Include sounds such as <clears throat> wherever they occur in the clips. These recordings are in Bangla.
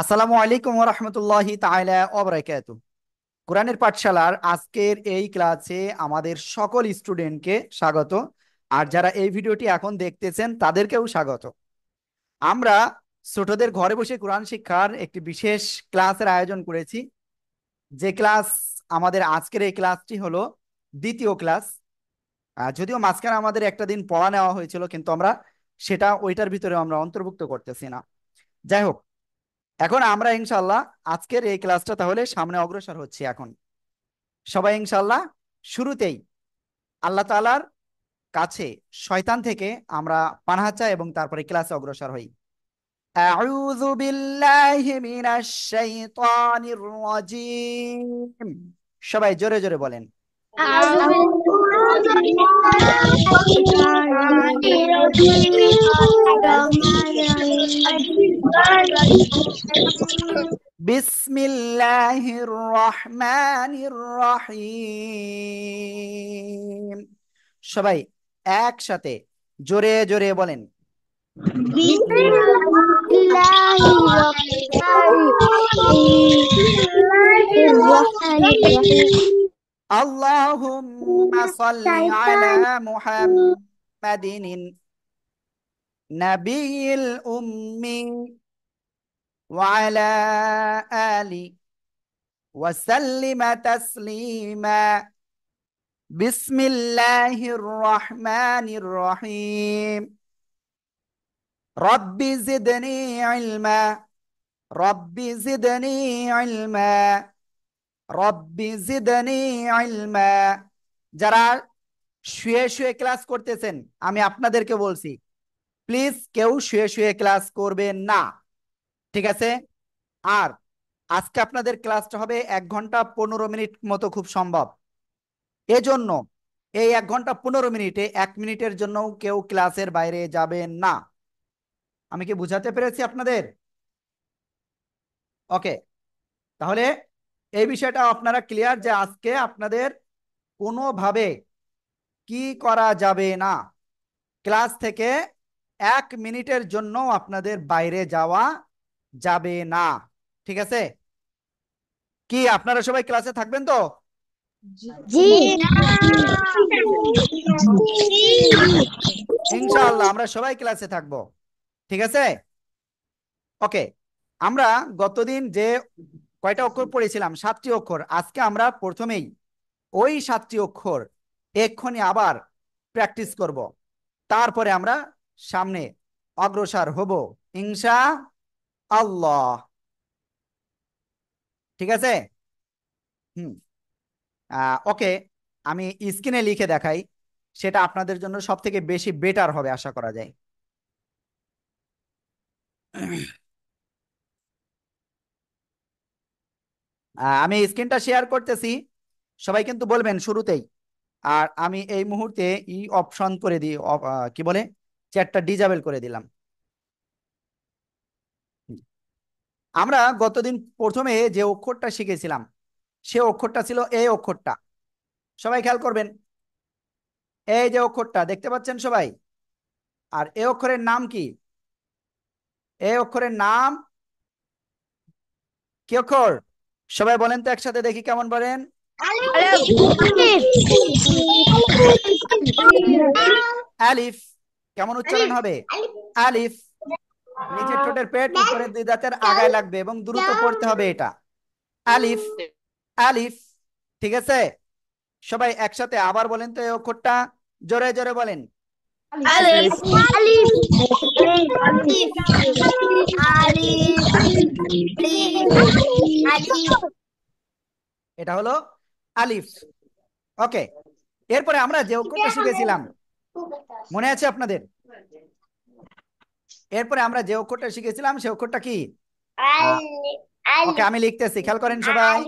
আসসালামু আলাইকুম রহমতুল্লাহি তাহলা অবরাকাত কোরআনের পাঠশালার আজকের এই ক্লাসে আমাদের সকল স্টুডেন্টকে স্বাগত আর যারা এই ভিডিওটি এখন দেখতেছেন তাদেরকেও স্বাগত আমরা ছোটদের ঘরে বসে কোরআন শিক্ষার একটি বিশেষ ক্লাসের আয়োজন করেছি যে ক্লাস আমাদের আজকের এই ক্লাসটি হলো দ্বিতীয় ক্লাস যদিও মাঝখানে আমাদের একটা দিন পড়া নেওয়া হয়েছিল কিন্তু আমরা সেটা ওইটার ভিতরে আমরা অন্তর্ভুক্ত করতেছি না যাই হোক এখন আমরা ইনশাল্লাহ আজকের এই ক্লাসটা তাহলে সামনে অগ্রসর হচ্ছে এখন সবাই ইনশাল্লাহ শুরুতেই আল্লাহ তালার কাছে শয়তান থেকে আমরা পানাহা চাই এবং তারপরে ক্লাসে অগ্রসর হই أعوذ بالله من الشيطان الرجيم সবাই জোরে জোরে বলেন أعوذ بسم الله الرحمن الرحيم সবাই একসাথে জোরে জোরে বলেন اللهم صل على محمد النبي الأمي وعلى آله وسلم تسليما بسم الله الرحمن الرحيم رب زدني علما رب زدني علما رب زدني علما যারা শুয়ে শুয়ে ক্লাস করতেছেন আমি আপনাদেরকে বলছি প্লিজ কেউ শুয়ে শুয়ে ক্লাস করবেন না ঠিক আছে আর আজকে আপনাদের ক্লাসটা হবে এক ঘন্টা পনেরো মিনিট মতো খুব সম্ভব এজন্য এই এক ঘন্টা পনেরো মিনিটে এক মিনিটের জন্য কেউ ক্লাসের বাইরে যাবেন না আমি কি বুঝাতে পেরেছি আপনাদের ওকে তাহলে এই বিষয়টা আপনারা ক্লিয়ার যে আজকে আপনাদের কোনোভাবে কি করা যাবে না ক্লাস থেকে এক মিনিটের জন্য আপনাদের বাইরে যাওয়া যাবে না ঠিক আছে কি আপনারা সবাই ক্লাসে থাকবেন তো ইনশাল্লাহ আমরা সবাই ক্লাসে থাকব ঠিক আছে ওকে আমরা গতদিন যে কয়টা অক্ষর পড়েছিলাম সাতটি অক্ষর আজকে আমরা প্রথমেই ওই সাতটি অক্ষর এক্ষণে আবার প্র্যাকটিস করব তারপরে আমরা সামনে অগ্রসর হব ইংসা আল্লাহ ঠিক আছে হুম ওকে আমি স্ক্রিনে লিখে দেখাই সেটা আপনাদের জন্য সব থেকে বেশি বেটার হবে আশা করা যায় আমি স্ক্রিনটা শেয়ার করতেছি সবাই কিন্তু বলবেন শুরুতেই আর আমি এই মুহূর্তে ই অপশন করে দিই কি বলে চ্যাটটা ডিজাবেল করে দিলাম আমরা গতদিন প্রথমে যে অক্ষরটা শিখেছিলাম সে অক্ষরটা ছিল এই অক্ষরটা সবাই খেয়াল করবেন এই যে অক্ষরটা দেখতে পাচ্ছেন সবাই আর এ অক্ষরের নাম কি এ অক্ষরের নাম কি অক্ষর সবাই বলেন তো একসাথে দেখি কেমন বলেন আলিফ কেমন উচ্চারণ হবে আলিফ নিচের ঠোঁটের পেট উপরের দুই দাঁতের আগায় লাগবে এবং দ্রুত পড়তে হবে এটা আলিফ আলিফ ঠিক আছে সবাই একসাথে আবার বলেন তো এই অক্ষরটা জোরে জোরে বলেন এটা হলো আলিফ ওকে এরপরে আমরা যে অক্ষরটা শিখেছিলাম মনে আছে আপনাদের এরপরে আমরা যে অক্ষরটা শিখেছিলাম সে অক্ষরটা কি আমি লিখতেছি খেয়াল করেন সবাই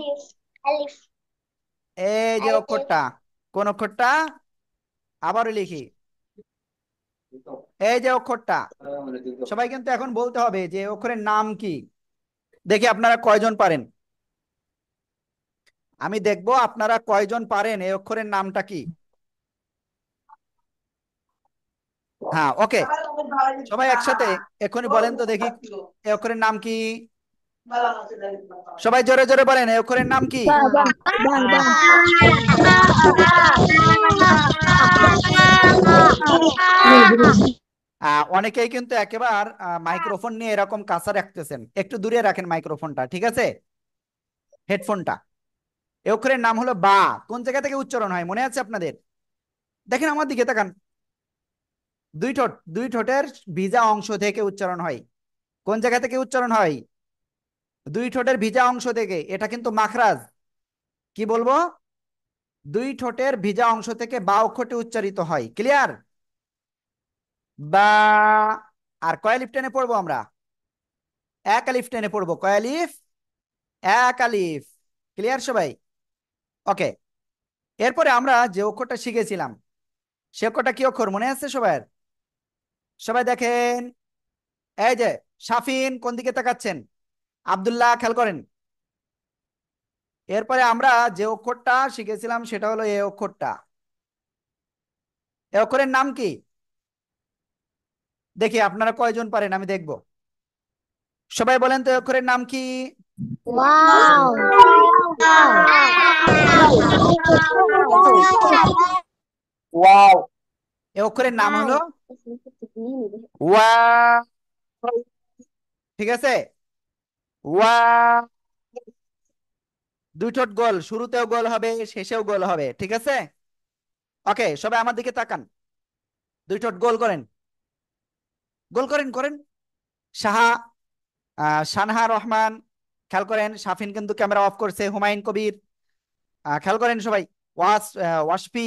এই যে অক্ষরটা কোন অক্ষরটা আবারও লিখি এই যে অক্ষরটা সবাই কিন্তু এখন বলতে হবে যে অক্ষরের নাম কি দেখি আপনারা কয়জন পারেন আমি দেখব আপনারা কয়জন পারেন এই অক্ষরের নামটা কি হ্যাঁ ওকে সবাই একসাথে এখনই বলেন তো দেখি এ অক্ষরের নাম কি সবাই জোরে জোরে বলেন এ অক্ষরের নাম কি অনেকেই কিন্তু একেবার মাইক্রোফোন নিয়ে এরকম কাছা রাখতেছেন একটু দূরে রাখেন মাইক্রোফোনটা ঠিক আছে হেডফোনটা এ অক্ষরের নাম হলো বা কোন জায়গা থেকে উচ্চারণ হয় মনে আছে আপনাদের দেখেন আমার দিকে তাকান দুই ঠোঁট দুই ঠোঁটের ভিজা অংশ থেকে উচ্চারণ হয় কোন জায়গা থেকে উচ্চারণ হয় দুই ঠোঁটের ভিজা অংশ থেকে এটা কিন্তু মাখরাজ কি বলবো দুই ঠোঁটের ভিজা অংশ থেকে বা অক্ষরটি উচ্চারিত হয় ক্লিয়ার বা আর লিফ টেনে পড়বো আমরা এক আলিফ টেনে পড়বো কয়ালিফ এক আলিফ ক্লিয়ার সবাই ওকে এরপরে আমরা যে অক্ষরটা শিখেছিলাম সে অক্ষরটা কি অক্ষর মনে আছে সবাই সবাই দেখেন এই যে সাফিন কোন দিকে তাকাচ্ছেন আবদুল্লাহ খেয়াল করেন এরপরে আমরা যে অক্ষরটা শিখেছিলাম সেটা হলো এই অক্ষরটা এ অক্ষরের নাম কি দেখি আপনারা কয়জন পারেন আমি দেখব সবাই বলেন তো অক্ষরের নাম কি এ অক্ষরের নাম হলো ঠিক আছে ওয়া গোল শুরুতেও গোল হবে শেষেও গোল হবে ঠিক আছে ওকে সবাই আমার দিকে তাকান দুইটোট গোল করেন গোল করেন করেন সাহা সানহা রহমান খেয়াল করেন সাফিন কিন্তু ক্যামেরা অফ করছে হুমায়ুন কবির খেয়াল করেন সবাই ওয়াস ওয়াসফি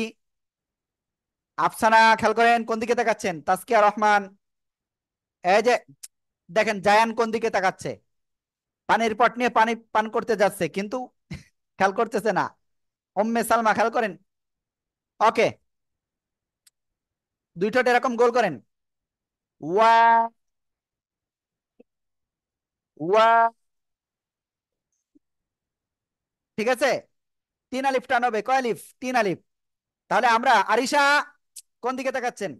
আফসানা খেয়াল করেন কোন দিকে তাকাচ্ছেন তাসকিয়া রহমান এই যে দেখেন জায়ান কোন দিকে তাকাচ্ছে পানির পট নিয়ে পানি পান করতে যাচ্ছে কিন্তু খেয়াল করতেছে না ওম্মে সালমা খেয়াল করেন ওকে দুইটা এরকম গোল করেন ওয়া ওয়া ঠিক আছে তিন আলিফ টান হবে কয় আলিফ তিন আলিফ তাহলে আমরা আরিশা কোন দিকে তাকাচ্ছেন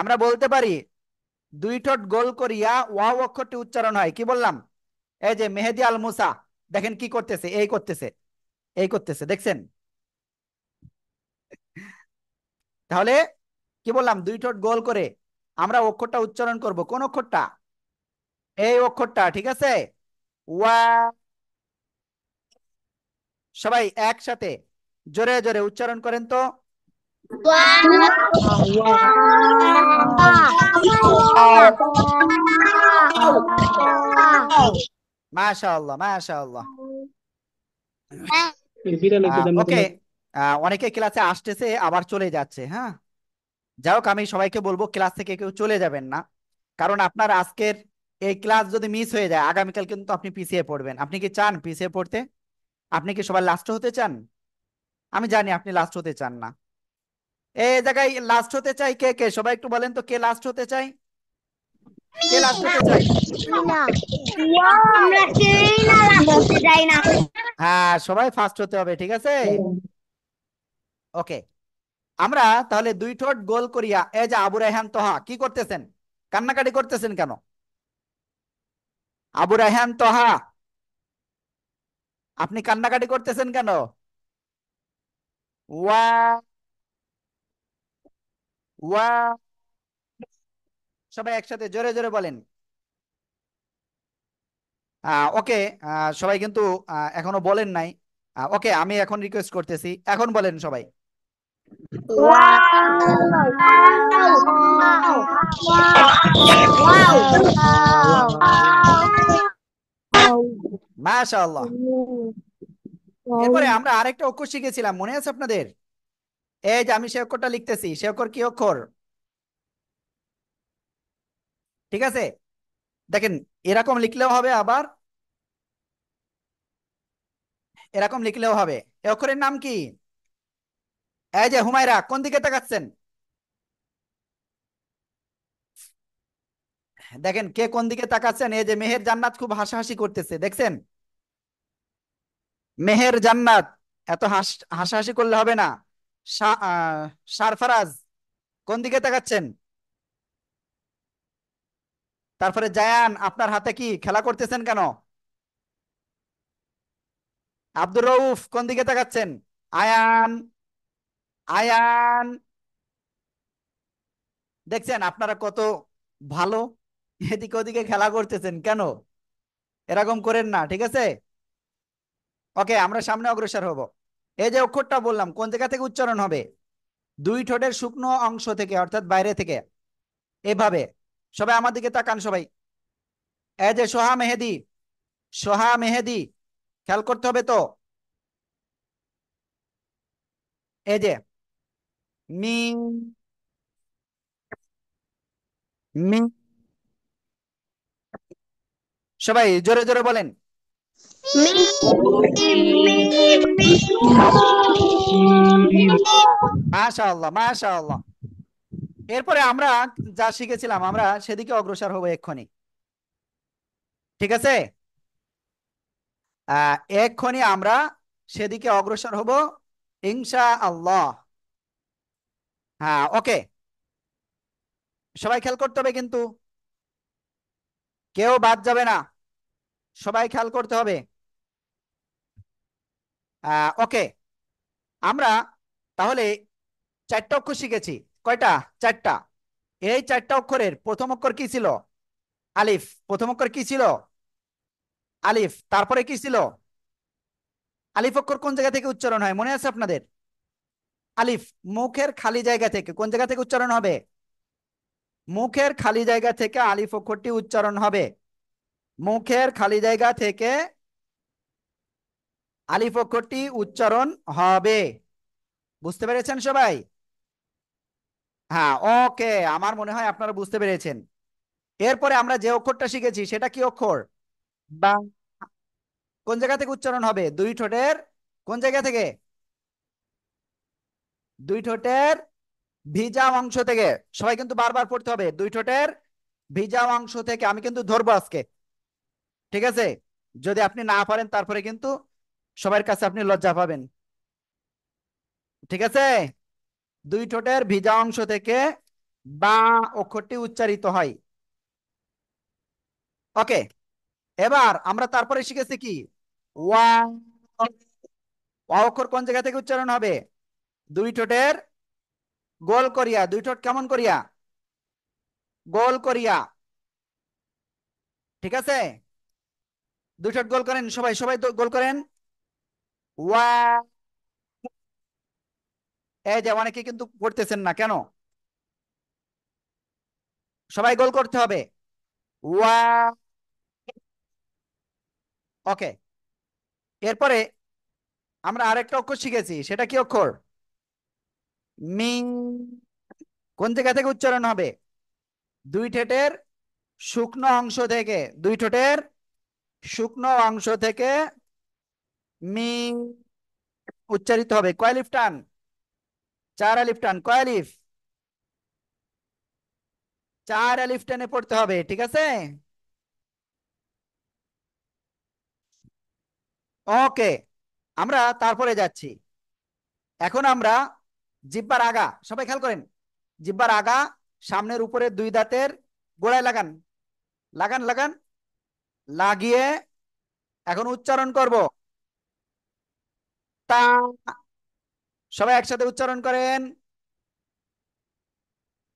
আমরা বলতে পারি দুই ঠোঁট গোল করিয়া ওয়া অক্ষরটি উচ্চারণ হয় কি বললাম এই যে মেহেদি আল মুসা দেখেন কি করতেছে এই করতেছে এই করতেছে দেখছেন তাহলে কি বললাম দুই ঠোঁট গোল করে আমরা অক্ষরটা উচ্চারণ করব কোন অক্ষরটা এই অক্ষরটা ঠিক আছে ওয়া সবাই একসাথে জোরে জোরে উচ্চারণ করেন তো মাশাআল্লাহ মাশাআল্লাহ ওকে অনেকে ক্লাসে আসতেছে আবার চলে যাচ্ছে হ্যাঁ যাই হোক আমি সবাইকে বলবো ক্লাস থেকে কেউ চলে যাবেন না কারণ আপনার আজকের এই ক্লাস যদি মিস হয়ে যায় আগামীকাল কিন্তু আপনি পিছিয়ে পড়বেন আপনি কি চান পিছিয়ে পড়তে আপনি কি সবার লাস্ট হতে চান আমি জানি আপনি লাস্ট হতে চান না এ জায়গায় লাস্ট হতে চাই কে কে সবাই একটু বলেন তো কে লাস্ট হতে চাই কে লাস্ট হতে চাই হ্যাঁ সবাই ফার্স্ট হতে হবে ঠিক আছে ওকে আমরা তাহলে দুই ঠোঁট গোল করিয়া এ যে আবু রায়হান তোহা কি করতেছেন কান্নাকাটি করতেছেন কেন আবু রায়হান তোহা আপনি কান্নাকাটি করতেছেন কেন ওয়া ওয়া সবাই একসাথে জোরে জোরে বলেন ওকে সবাই কিন্তু এখনো বলেন নাই ওকে আমি এখন রিকোয়েস্ট করতেছি এখন বলেন সবাই মাশাআল্লাহ এরপরে আমরা আরেকটা অক্ষর শিখেছিলাম মনে আছে আপনাদের এই যে আমি সে অক্ষরটা লিখতেছি সে অক্ষর কি অক্ষর ঠিক আছে দেখেন এরকম লিখলেও হবে আবার এরকম লিখলেও হবে এ অক্ষরের নাম কি এই যে হুমায়রা কোন দিকে তাকাচ্ছেন দেখেন কে কোন দিকে তাকাচ্ছেন এই যে মেহের জান্নাত খুব হাসাহাসি করতেছে দেখছেন মেহের জান্নাত এত হাস হাসাহাসি করলে হবে না সারফারাজ কোন দিকে তাকাচ্ছেন তারপরে জায়ান আপনার হাতে কি খেলা করতেছেন কেন আব্দুর রৌফ কোন দিকে তাকাচ্ছেন আয়ান আয়ান দেখছেন আপনারা কত ভালো এদিকে ওদিকে খেলা করতেছেন কেন এরকম করেন না ঠিক আছে ওকে আমরা সামনে অগ্রসর হব এই যে অক্ষরটা বললাম কোন জায়গা থেকে উচ্চারণ হবে দুই ঠোঁটের শুকনো অংশ থেকে অর্থাৎ বাইরে থেকে এভাবে সবাই আমার দিকে তাকান সবাই এ যে সোহা মেহেদি সোহা মেহেদি খেয়াল করতে হবে তো এই যে মি মি সবাই জোরে জোরে বলেন মাশাআল্লাহ মাশাআল্লাহ এরপরে আমরা যা শিখেছিলাম আমরা সেদিকে অগ্রসর হব এক্ষুনি ঠিক আছে এক্ষুনি আমরা সেদিকে অগ্রসর হব ইনশা আল্লাহ হ্যাঁ ওকে সবাই খেয়াল করতে হবে কিন্তু কেউ বাদ যাবে না সবাই খেয়াল করতে হবে ওকে আমরা তাহলে চারটা অক্ষর শিখেছি কয়টা চারটা এই চারটা অক্ষরের প্রথম অক্ষর কি ছিল আলিফ প্রথম অক্ষর কি ছিল আলিফ তারপরে কি ছিল আলিফ অক্ষর কোন জায়গা থেকে উচ্চারণ হয় মনে আছে আপনাদের আলিফ মুখের খালি জায়গা থেকে কোন জায়গা থেকে উচ্চারণ হবে মুখের খালি জায়গা থেকে আলিফ অক্ষরটি উচ্চারণ হবে মুখের খালি জায়গা থেকে আলিফ অক্ষরটি উচ্চারণ হবে বুঝতে পেরেছেন সবাই হ্যাঁ ওকে আমার মনে হয় আপনারা বুঝতে পেরেছেন এরপরে আমরা যে অক্ষরটা শিখেছি সেটা কি অক্ষর বা কোন জায়গা থেকে উচ্চারণ হবে দুই ঠোঁটের কোন জায়গা থেকে দুই ঠোঁটের ভিজা অংশ থেকে সবাই কিন্তু বারবার পড়তে হবে দুই ঠোঁটের ভিজা অংশ থেকে আমি কিন্তু ধরবো আজকে ঠিক আছে যদি আপনি না পারেন তারপরে কিন্তু সবার কাছে আপনি লজ্জা পাবেন ঠিক আছে দুই ঠোঁটের ভিজা অংশ থেকে বা অক্ষরটি উচ্চারিত হয় ওকে এবার আমরা তারপরে শিখেছি কি অক্ষর কোন জায়গা থেকে উচ্চারণ হবে দুই ঠোঁটের গোল করিয়া দুই ঠোঁট কেমন করিয়া গোল করিয়া ঠিক আছে দুই শট গোল করেন সবাই সবাই গোল করেন এই যে অনেকে কিন্তু করতেছেন না কেন সবাই গোল করতে হবে ওকে এরপরে আমরা আরেকটা অক্ষর শিখেছি সেটা কি অক্ষর মি কোন জায়গা থেকে উচ্চারণ হবে দুই ঠেটের শুকনো অংশ থেকে দুই ঠোঁটের শুকনো অংশ থেকে মি উচ্চারিত হবে লিফ টান চার আলিফ টান লিফ চার আলিফ টানে পড়তে হবে ঠিক আছে ওকে আমরা তারপরে যাচ্ছি এখন আমরা জিব্বার আগা সবাই খেয়াল করেন জিব্বার আগা সামনের উপরে দুই দাঁতের গোড়ায় লাগান লাগান লাগান লাগিয়ে এখন উচ্চারণ করব তা সবাই একসাথে উচ্চারণ করেন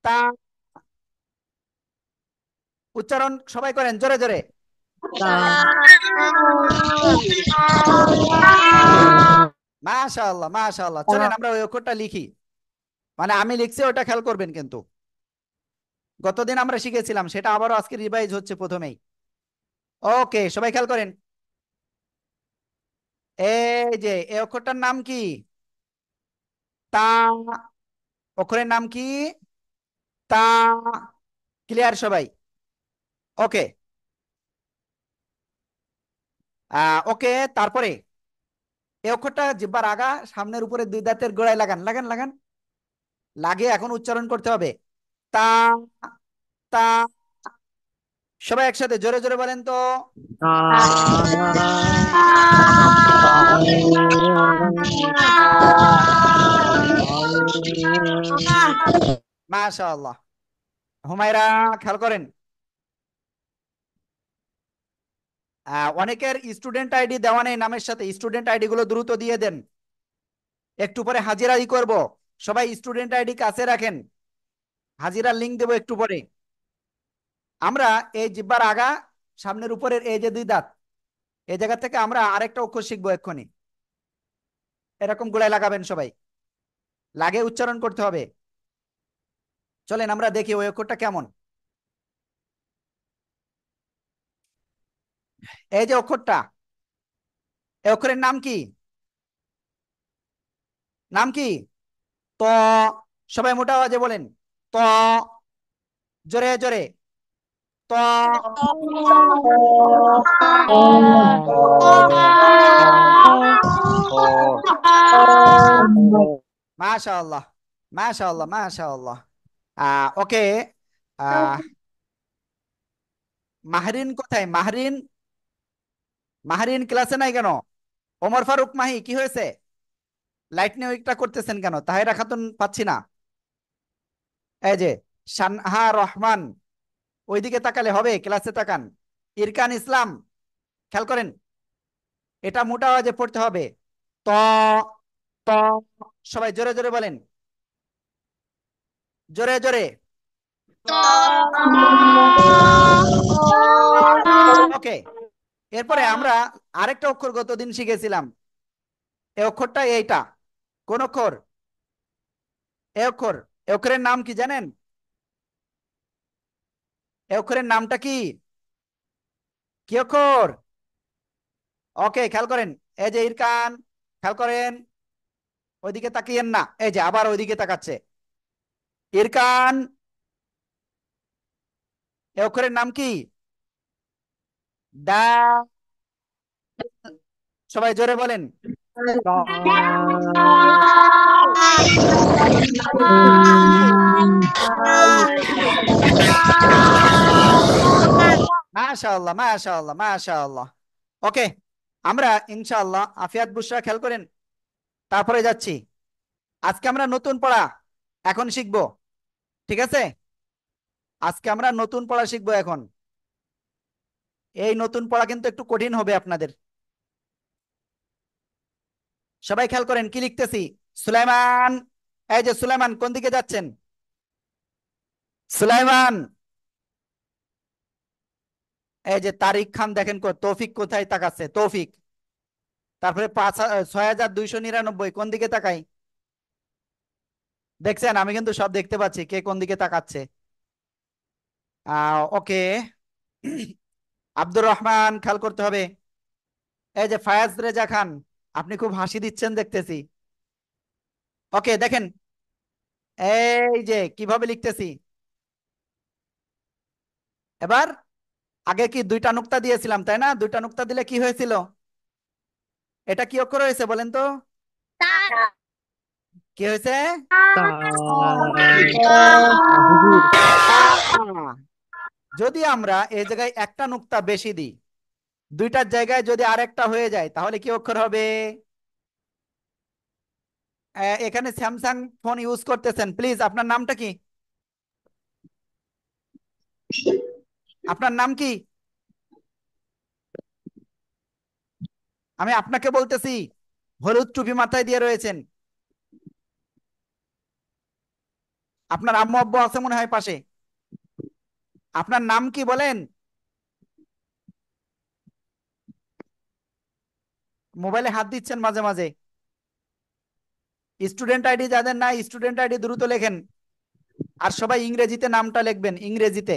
তা উচ্চারণ সবাই করেন জোরে জোরে মাশাল্লাহ মাশাল্লাহ চলেন আমরা ওই অক্ষরটা লিখি মানে আমি লিখছি ওটা খেয়াল করবেন কিন্তু গতদিন আমরা শিখেছিলাম সেটা আবারও আজকে রিভাইজ হচ্ছে প্রথমেই ওকে সবাই খেয়াল করেন এই যে এ অক্ষরটার নাম কি তা অক্ষরের নাম কি তা ক্লিয়ার সবাই ওকে ওকে তারপরে এ অক্ষরটা জিব্বার আগা সামনের উপরে দুই দাঁতের গোড়ায় লাগান লাগান লাগান লাগে এখন উচ্চারণ করতে হবে তা তা সবাই একসাথে জোরে জোরে বলেন তো মাশাআল্লাহ হুমায়রা খেয়াল করেন অনেকের স্টুডেন্ট আইডি দেওয়া নেই নামের সাথে স্টুডেন্ট আইডি গুলো দ্রুত দিয়ে দেন একটু পরে হাজিরা ই করবো সবাই স্টুডেন্ট আইডি কাছে রাখেন হাজিরা লিঙ্ক দেবো একটু পরে আমরা এই জিব্বার আগা সামনের উপরের এই যে দুই দাঁত এই জায়গা থেকে আমরা আরেকটা অক্ষর শিখবো এক্ষুনি এরকম গোলায় লাগাবেন সবাই লাগে উচ্চারণ করতে হবে চলেন আমরা দেখি ওই অক্ষরটা কেমন এই যে অক্ষরটা এই অক্ষরের নাম কি নাম কি ত সবাই মোটা আওয়াজে বলেন ত জোরে জোরে ত মাশাআল্লাহ মাশাআল্লাহ ওকে মাহরিন কোথায় মাহরিন মাহরিন ক্লাসে নাই কেন ওমর ফারুক মাহি কি হয়েছে লাইট নিয়ে উইকটা করতেছেন কেন তাহিরা খাতুন পাচ্ছি না এই যে সানহা রহমান ওইদিকে তাকালে হবে ক্লাসে তাকান ইরকান ইসলাম খেয়াল করেন এটা মোটা আওয়াজে পড়তে হবে ত ত সবাই জোরে জোরে বলেন জোরে জোরে ওকে এরপরে আমরা আরেকটা অক্ষর গতদিন শিখেছিলাম এ অক্ষরটা এইটা কোন অক্ষর এ অক্ষর এ অক্ষরের নাম কি জানেন এ অক্ষরের নামটা কি কি অক্ষর ওকে খেয়াল করেন এই যে ইরকান খেয়াল করেন ওইদিকে তাকিয়েন না এই যে আবার ওইদিকে তাকাচ্ছে ইরকান এ অক্ষরের নাম কি দা সবাই জোরে বলেন মাশাআল্লাহ মাশাআল্লাহ মাশাআল্লাহ ওকে আমরা ইনশাআল্লাহ আফিয়াত বুশরা খেয়াল করেন তারপরে যাচ্ছি আজকে আমরা নতুন পড়া এখন শিখবো ঠিক আছে আজকে আমরা নতুন পড়া শিখবো এখন এই নতুন পড়া কিন্তু একটু কঠিন হবে আপনাদের সবাই খেয়াল করেন কি লিখতেছি সুলাইমান এই যে সুলাইমান কোন দিকে যাচ্ছেন সুলাইমান এই যে তারিক খান দেখেন তৌফিক কোথায় তাকাচ্ছে তৌফিক তারপরে পাঁচ ছয় হাজার দুইশো নিরানব্বই কোন দিকে তাকাই দেখছেন আমি কিন্তু সব দেখতে পাচ্ছি কে কোন দিকে তাকাচ্ছে ওকে আব্দুর রহমান খেয়াল করতে হবে এই যে ফায়াজ রেজা খান আপনি খুব হাসি দিচ্ছেন দেখতেছি ওকে দেখেন এই যে কিভাবে লিখতেছি এবার আগে কি দুইটা নুক্তা দিয়েছিলাম তাই না দুইটা নুক্তা দিলে কি হয়েছিল এটা কি অক্ষর হয়েছে বলেন তো কি হয়েছে যদি আমরা এই জায়গায় একটা নুক্তা বেশি দিই দুইটার জায়গায় যদি আর একটা হয়ে যায় তাহলে কি অক্ষর হবে এখানে স্যামসাং ফোন ইউজ করতেছেন প্লিজ আপনার নামটা কি আপনার নাম কি আমি আপনাকে বলতেছি হলুদ টুপি মাথায় দিয়ে রয়েছেন আপনার আম্মু আব্বু আছে মনে হয় পাশে আপনার নাম কি বলেন মোবাইলে হাত দিচ্ছেন মাঝে মাঝে স্টুডেন্ট আইডি যাদের নাই স্টুডেন্ট আইডি দ্রুত লেখেন আর সবাই ইংরেজিতে নামটা লিখবেন ইংরেজিতে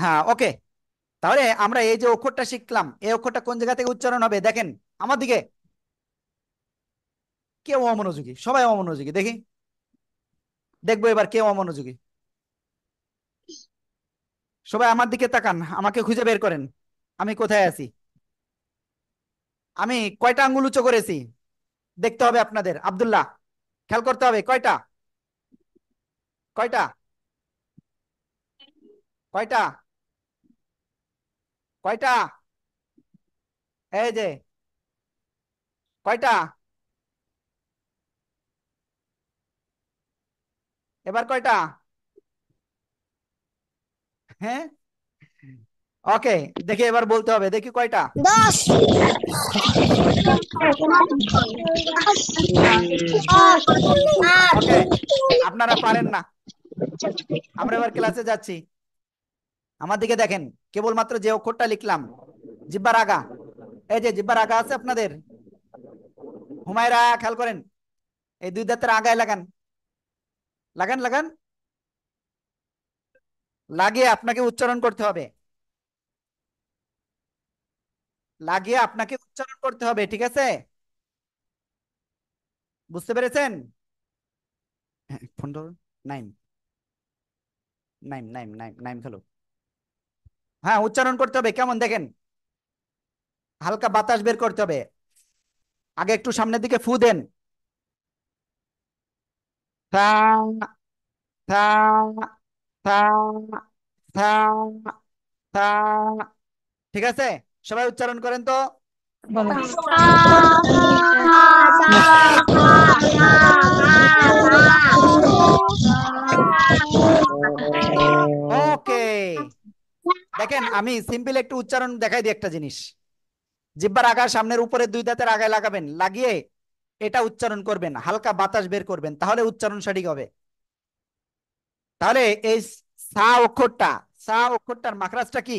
হ্যাঁ ওকে তাহলে আমরা এই যে অক্ষরটা শিখলাম এই অক্ষরটা কোন জায়গা থেকে উচ্চারণ হবে দেখেন আমার দিকে কেউ অমনোযোগী সবাই অমনোযোগী দেখি দেখবো এবার কেউ অমনোযোগী সবাই আমার দিকে তাকান আমাকে খুঁজে বের করেন আমি কোথায় আছি আমি কয়টা আঙ্গুল উঁচু করেছি দেখতে হবে আপনাদের আবদুল্লাহ খেয়াল করতে হবে কয়টা কয়টা কয়টা কয়টা এই যে কয়টা এবার কয়টা হ্যাঁ ওকে দেখি এবার বলতে হবে দেখি কয়টা আপনারা পারেন না আমরা এবার ক্লাসে যাচ্ছি আমার দিকে দেখেন কেবলমাত্র যে অক্ষরটা লিখলাম জিব্বার আগা এই যে জিব্বার আগা আছে আপনাদের হুমায়রা খেয়াল করেন এই দুই দাঁতের আগায় লাগান লাগান লাগান লাগিয়ে আপনাকে উচ্চারণ করতে হবে লাগিয়ে আপনাকে উচ্চারণ করতে হবে ঠিক আছে বুঝতে পেরেছেন হ্যাঁ, হ্যাঁ উচ্চারণ করতে হবে কেমন দেখেন হালকা বাতাস বের করতে হবে আগে একটু সামনের দিকে ফু দেন ঠিক আছে সবাই উচ্চারণ করেন তো ওকে দেখেন আমি সিম্পল একটু উচ্চারণ দেখাই দিই একটা জিনিস জিব্বার আগা সামনের উপরে দুই দাঁতের আগায় লাগাবেন লাগিয়ে এটা উচ্চারণ করবেন হালকা বাতাস বের করবেন তাহলে উচ্চারণ সঠিক হবে তাহলে এই সা অক্ষরটা সা অক্ষরটার মাখরাজটা কি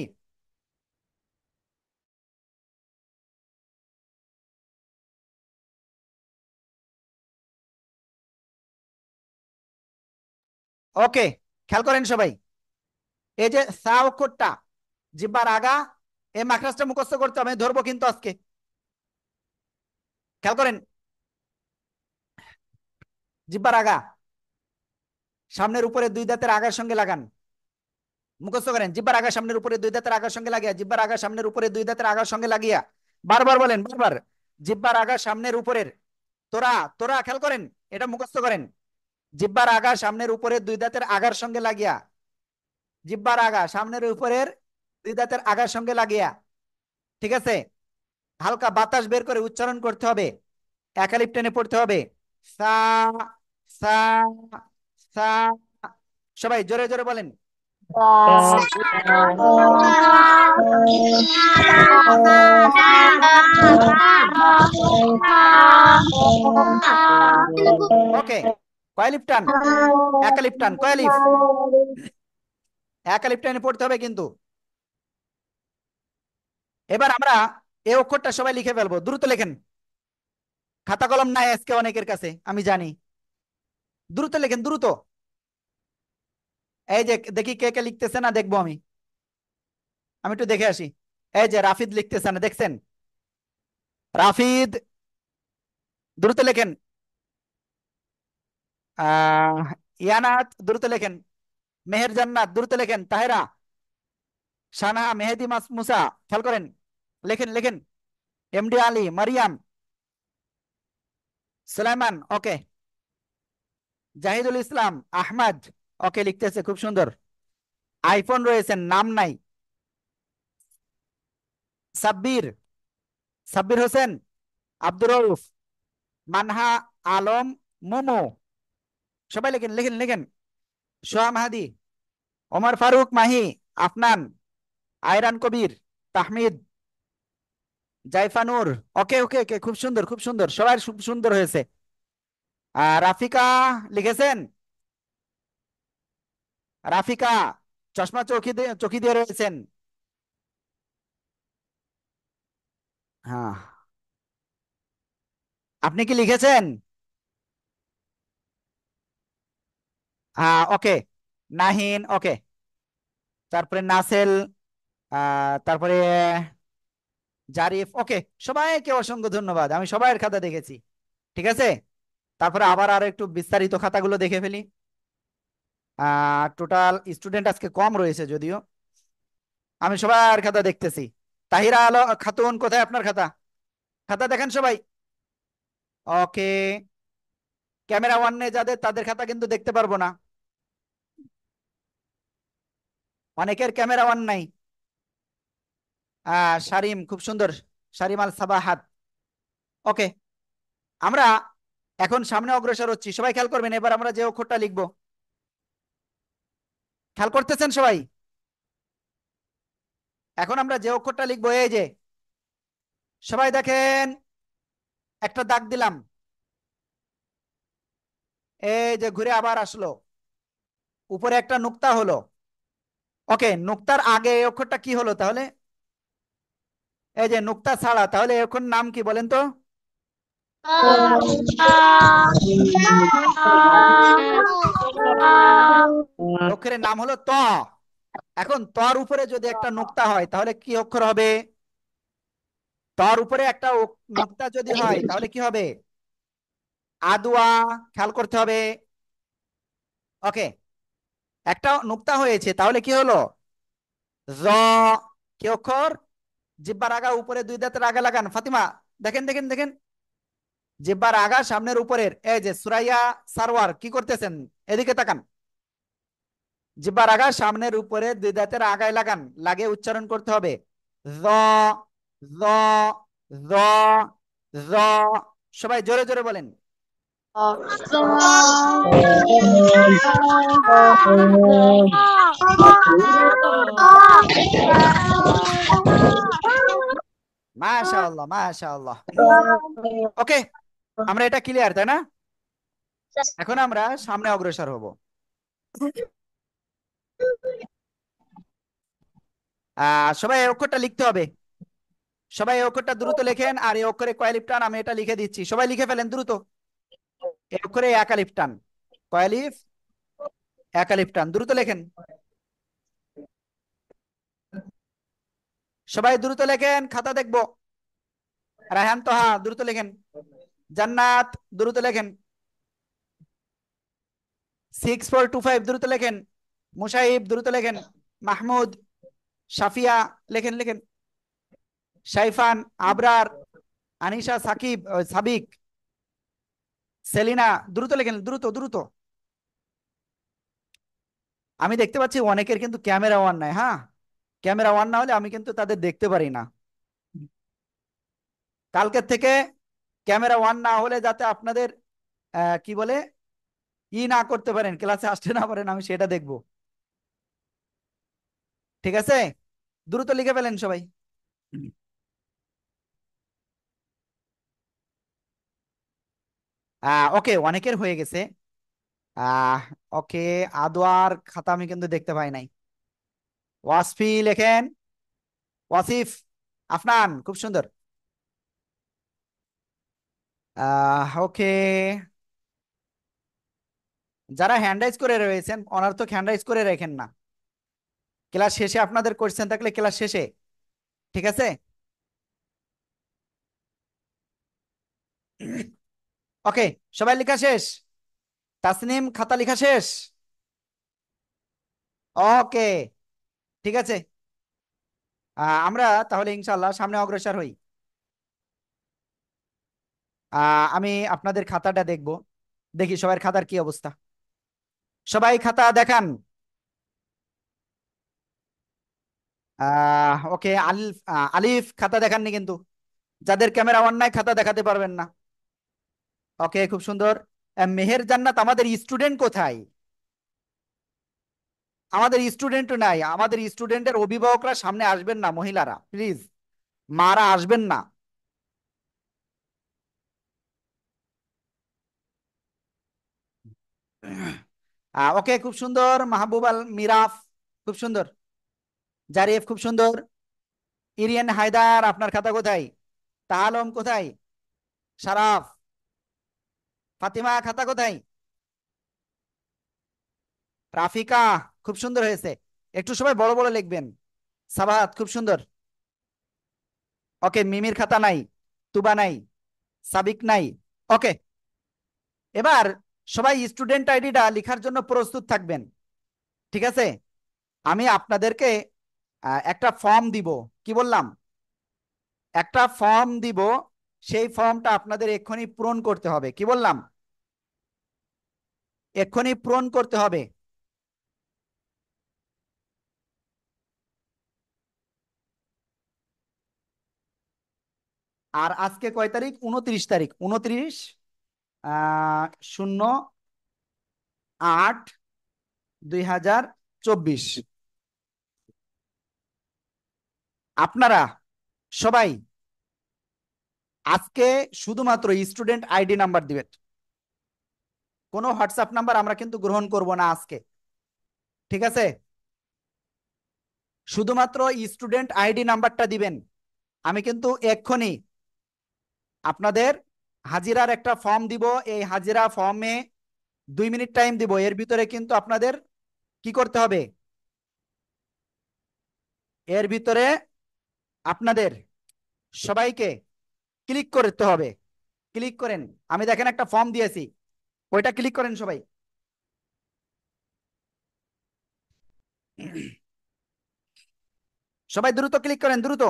ওকে খেয়াল করেন সবাই এই যে সা অক্ষরটা জিব্বার আগা এই মাখরাজটা মুখস্থ করতে আমি ধরবো কিন্তু আজকে খেয়াল করেন জিব্বার আগা সামনের উপরে দুই দাঁতের আগার সঙ্গে লাগান মুখস্থ করেন জিব্বার আগা সামনের উপরে দুই দাঁতের আগার সঙ্গে লাগিয়া জিব্বার আগা সামনের উপরে দুই দাঁতের আগার সঙ্গে লাগিয়া বারবার বলেন বারবার জিব্বার আগা সামনের উপরের তোরা তোরা খেয়াল করেন এটা মুখস্থ করেন জিব্বার আগা সামনের উপরের দুই দাঁতের আগার সঙ্গে লাগিয়া জিব্বার আগা সামনের উপরের দুই দাঁতের আগার সঙ্গে লাগিয়া ঠিক আছে হালকা বাতাস বের করে উচ্চারণ করতে হবে একালিপ টেনে পড়তে হবে সা সা সা সবাই জোরে জোরে বলেন ওকে কয়ালিফ টান একালিফ পড়তে হবে কিন্তু এবার আমরা অক্ষরটা সবাই লিখে ফেলবো দ্রুত লেখেন খাতা কলম নাই আজকে অনেকের কাছে আমি জানি দ্রুত লেখেন দ্রুত এই যে দেখি কে কে লিখতেছে না দেখবো আমি আমি একটু দেখে আসি এই যে রাফিদ লিখতেছে না দেখছেন রাফিদ দ্রুত লেখেন আহ ইয়ানাত দ্রুত লেখেন মেহের জান্নাত দ্রুত লেখেন তাহেরা সানা মেহেদি মাস মুসা খেয়াল করেন লেখেন লেখেন MD Ali Mariyam Sulaiman okay Jahidul Islam Ahmad okay লিখতেছে খুব সুন্দর আইফোন রয়েছেন নাম নাই সাব্বির সাব্বির হোসেন আব্দুর রউফ মানহা আলম মোমো সবাই লেখেন লেখেন লেখেন Soham Hadi Omar Faruk Mahi Afnan Ayran Kabir Tahmid Zaifanur okay okay okay খুব সুন্দর খুব সুন্দর সবাই খুব সুন্দর হয়েছে রাফিকা লিখেছেন রাফিকা চশমা চৌকি দিয়ে চৌকি দিয়ে রয়েছেন হ্যাঁ আপনি কি লিখেছেন ওকে নাহিন ওকে তারপরে নাসেল তারপরে জারিফ ওকে সবাইকে অসংখ্য ধন্যবাদ আমি সবাইয়ের খাতা দেখেছি ঠিক আছে তারপরে আবার আর একটু বিস্তারিত খাতাগুলো দেখে ফেলি টোটাল স্টুডেন্ট আজকে কম রয়েছে যদিও আমি সবার খাতা দেখতেছি তাহিরা আলো খাতুন কোথায় আপনার খাতা খাতা দেখেন সবাই ওকে ক্যামেরা ওয়ান যাদের তাদের খাতা কিন্তু দেখতে পারবো না অনেকের ক্যামেরা অন নাই শারিম খুব সুন্দর শারিম আল সাবাহাত ওকে আমরা এখন সামনে অগ্রসর হচ্ছি সবাই খেয়াল করবেন এবার আমরা যে অক্ষরটা লিখব খেয়াল করতেছেন সবাই এখন আমরা যে অক্ষরটা লিখবো এই যে সবাই দেখেন একটা দাগ দিলাম এই যে ঘুরে আবার আসলো উপরে একটা নুক্তা হলো ওকে নুক্তার আগে এই অক্ষরটা কি হলো তাহলে এই যে নুক্তা ছাড়া তাহলে এখন নাম কি বলেন তো অক্ষরের নাম হলো ত এখন তর উপরে যদি একটা নুক্তা হয় তাহলে কি অক্ষর হবে তর উপরে একটা নুক্তা যদি হয় তাহলে কি হবে আদুয়া খেয়াল করতে হবে ওকে একটা নুক্তা হয়েছে তাহলে কি হলো জ কি অক্ষর জিব্বার আগা উপরে দুই দাঁতের আগা লাগান ফাতিমা দেখেন দেখেন দেখেন জিব্বার আগা সামনের উপরের এই যে সুরাইয়া সারওয়ার কি করতেছেন এদিকে তাকান জিব্বার আগা সামনের উপরে দুই দাঁতের আগায় লাগান লাগে উচ্চারণ করতে হবে সবাই জোরে জোরে বলেন মাশাআল্লাহ মাশাআল্লাহ ওকে আমরা এটা ক্লিয়ার তাই না এখন আমরা সামনে অগ্রসর হব সবাই অক্ষরটা লিখতে হবে সবাই অক্ষরটা দ্রুত লেখেন আর এই অক্ষরে কয় আমি এটা লিখে দিচ্ছি সবাই লিখে ফেলেন দ্রুত এর একালিফ টান কয়ালিফ একালিফ টান দ্রুত লেখেন সবাই দ্রুত লেখেন খাতা দেখবো রায়হান তোহা দ্রুত লেখেন জান্নাত দ্রুত লেখেন সিক্স ফোর টু ফাইভ দ্রুত লেখেন মুসাইব দ্রুত লেখেন মাহমুদ সাফিয়া লেখেন লেখেন সাইফান আবরার আনিশা সাকিব সাবিক সেলিনা দ্রুত লেখেন দ্রুত দ্রুত আমি দেখতে পাচ্ছি অনেকের কিন্তু ক্যামেরা ওয়ান নাই হ্যাঁ ক্যামেরা ওয়ান না হলে আমি কিন্তু তাদের দেখতে পারি না কালকের থেকে ক্যামেরা ওয়ান না হলে যাতে আপনাদের কি বলে ই না করতে পারেন ক্লাসে আসতে না পারেন আমি সেটা দেখব ঠিক আছে দ্রুত লিখে ফেলেন সবাই ওকে অনেকের হয়ে গেছে ওকে আদোয়ার খাতা আমি কিন্তু দেখতে পাই নাই ওয়াসফি লেখেন ওয়াসিফ আফনান খুব সুন্দর ওকে যারা হ্যান্ডাইজ করে রয়েছেন অনার্থক হ্যান্ডাইজ করে রেখেন না ক্লাস শেষে আপনাদের কোয়েশ্চেন থাকলে ক্লাস শেষে ঠিক আছে ওকে সবাই লেখা শেষ তাসনিম খাতা লেখা শেষ ওকে ঠিক আছে আমরা তাহলে ইনশাল্লাহ সামনে অগ্রসর হই আমি আপনাদের খাতাটা দেখব দেখি সবাই খাতার কি অবস্থা সবাই খাতা দেখান ওকে আলিফ আলিফ খাতা দেখাননি কিন্তু যাদের ক্যামেরা অন্যায় খাতা দেখাতে পারবেন না ওকে খুব সুন্দর মেহের জান্নাত আমাদের স্টুডেন্ট কোথায় আমাদের স্টুডেন্ট নাই আমাদের স্টুডেন্টের অভিভাবকরা সামনে আসবেন না মহিলারা প্লিজ মারা আসবেন না ওকে খুব সুন্দর মাহবুব আল মিরাফ খুব সুন্দর জারিফ খুব সুন্দর ইরিয়ান হায়দার আপনার খাতা কোথায় তালম কোথায় সারাফ ফাতিমা খাতা কোথায় রাফিকা খুব সুন্দর হয়েছে একটু সবাই বড় বড় লিখবেন সাবাহাত খুব সুন্দর ওকে মিমির খাতা নাই তুবা নাই সাবিক নাই ওকে এবার সবাই স্টুডেন্ট আইডিটা লেখার জন্য প্রস্তুত থাকবেন ঠিক আছে আমি আপনাদেরকে একটা ফর্ম দিব কি বললাম একটা ফর্ম দিব সেই ফর্মটা আপনাদের এক্ষুনি পূরণ করতে হবে কি বললাম এক্ষুনি পূরণ করতে হবে আর আজকে কয় তারিখ উনত্রিশ তারিখ উনত্রিশ শূন্য আট দুই হাজার চব্বিশ আপনারা সবাই আজকে শুধুমাত্র স্টুডেন্ট আইডি নাম্বার দিবেন কোনো হোয়াটসঅ্যাপ নাম্বার আমরা কিন্তু গ্রহণ করব না আজকে ঠিক আছে শুধুমাত্র স্টুডেন্ট আইডি নাম্বারটা দিবেন আমি কিন্তু এক্ষুনি আপনাদের হাজিরার একটা ফর্ম দিব এই হাজিরা ফর্মে দুই মিনিট টাইম দিব এর ভিতরে কিন্তু আপনাদের কি করতে হবে এর ভিতরে আপনাদের সবাইকে ক্লিক করতে হবে ক্লিক করেন আমি দেখেন একটা ফর্ম দিয়েছি ওইটা ক্লিক করেন সবাই সবাই দ্রুত ক্লিক করেন দ্রুত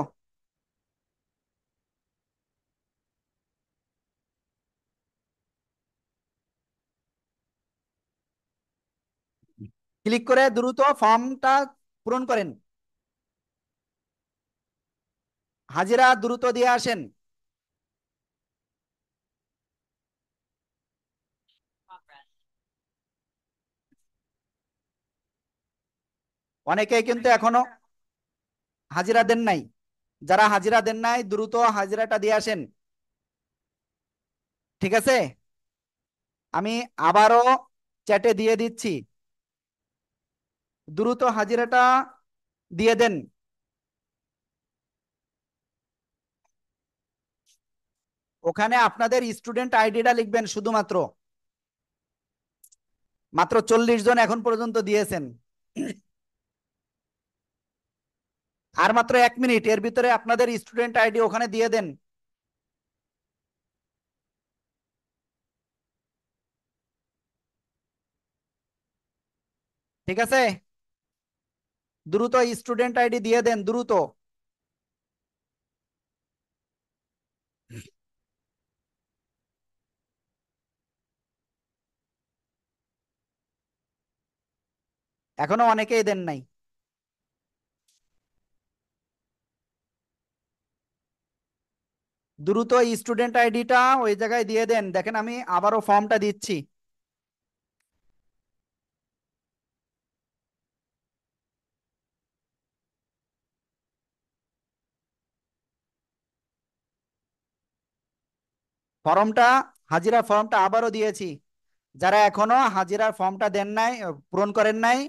ক্লিক করে দ্রুত ফর্মটা পূরণ করেন হাজিরা দ্রুত দিয়ে আসেন অনেকেই কিন্তু এখনো হাজিরা দেন নাই যারা হাজিরা দেন নাই দ্রুত হাজিরাটা দিয়ে আসেন ঠিক আছে আমি আবারও চ্যাটে দিয়ে দিচ্ছি দ্রুত হাজিরাটা দিয়ে দেন ওখানে আপনাদের স্টুডেন্ট আইডিটা লিখবেন শুধুমাত্র মাত্র চল্লিশ জন এখন পর্যন্ত দিয়েছেন আর মাত্র এক মিনিট এর ভিতরে আপনাদের স্টুডেন্ট আইডি ওখানে দিয়ে দেন ঠিক আছে দ্রুত স্টুডেন্ট আইডি দিয়ে দেন দ্রুত এখনো অনেকেই দেন নাই দ্রুত স্টুডেন্ট আইডিটা ওই জায়গায় দিয়ে দেন দেখেন আমি আবারও ফর্মটা দিচ্ছি ফর্মটা হাজিরা ফর্মটা আবারও দিয়েছি যারা এখনো হাজিরার ফর্মটা দেন নাই পূরণ করেন নাই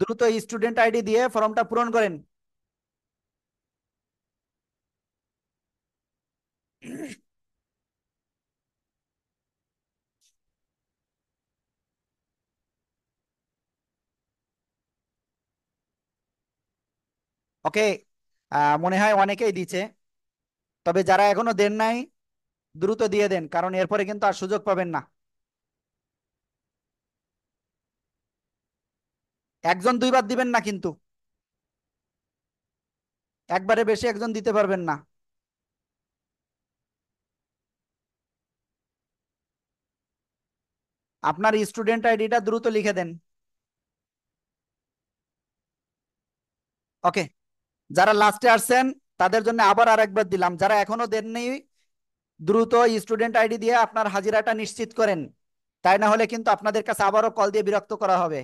দ্রুত স্টুডেন্ট আইডি দিয়ে ফর্মটা পূরণ করেন ওকে <clears throat> মনে হয় অনেকেই দিছে তবে যারা এখনো দেন নাই দ্রুত দিয়ে দেন কারণ এরপরে কিন্তু আর সুযোগ পাবেন না একজন দুইবার দিবেন না কিন্তু একবারে বেশি একজন দিতে পারবেন না আপনার স্টুডেন্ট আইডিটা দ্রুত লিখে দেন ওকে যারা লাস্টে আসছেন তাদের জন্য আবার আরেকবার দিলাম যারা এখনো দেননি দ্রুত স্টুডেন্ট আইডি দিয়ে আপনার হাজিরাটা নিশ্চিত করেন তাই না হলে কিন্তু আপনাদের কাছে আবারও কল দিয়ে বিরক্ত করা হবে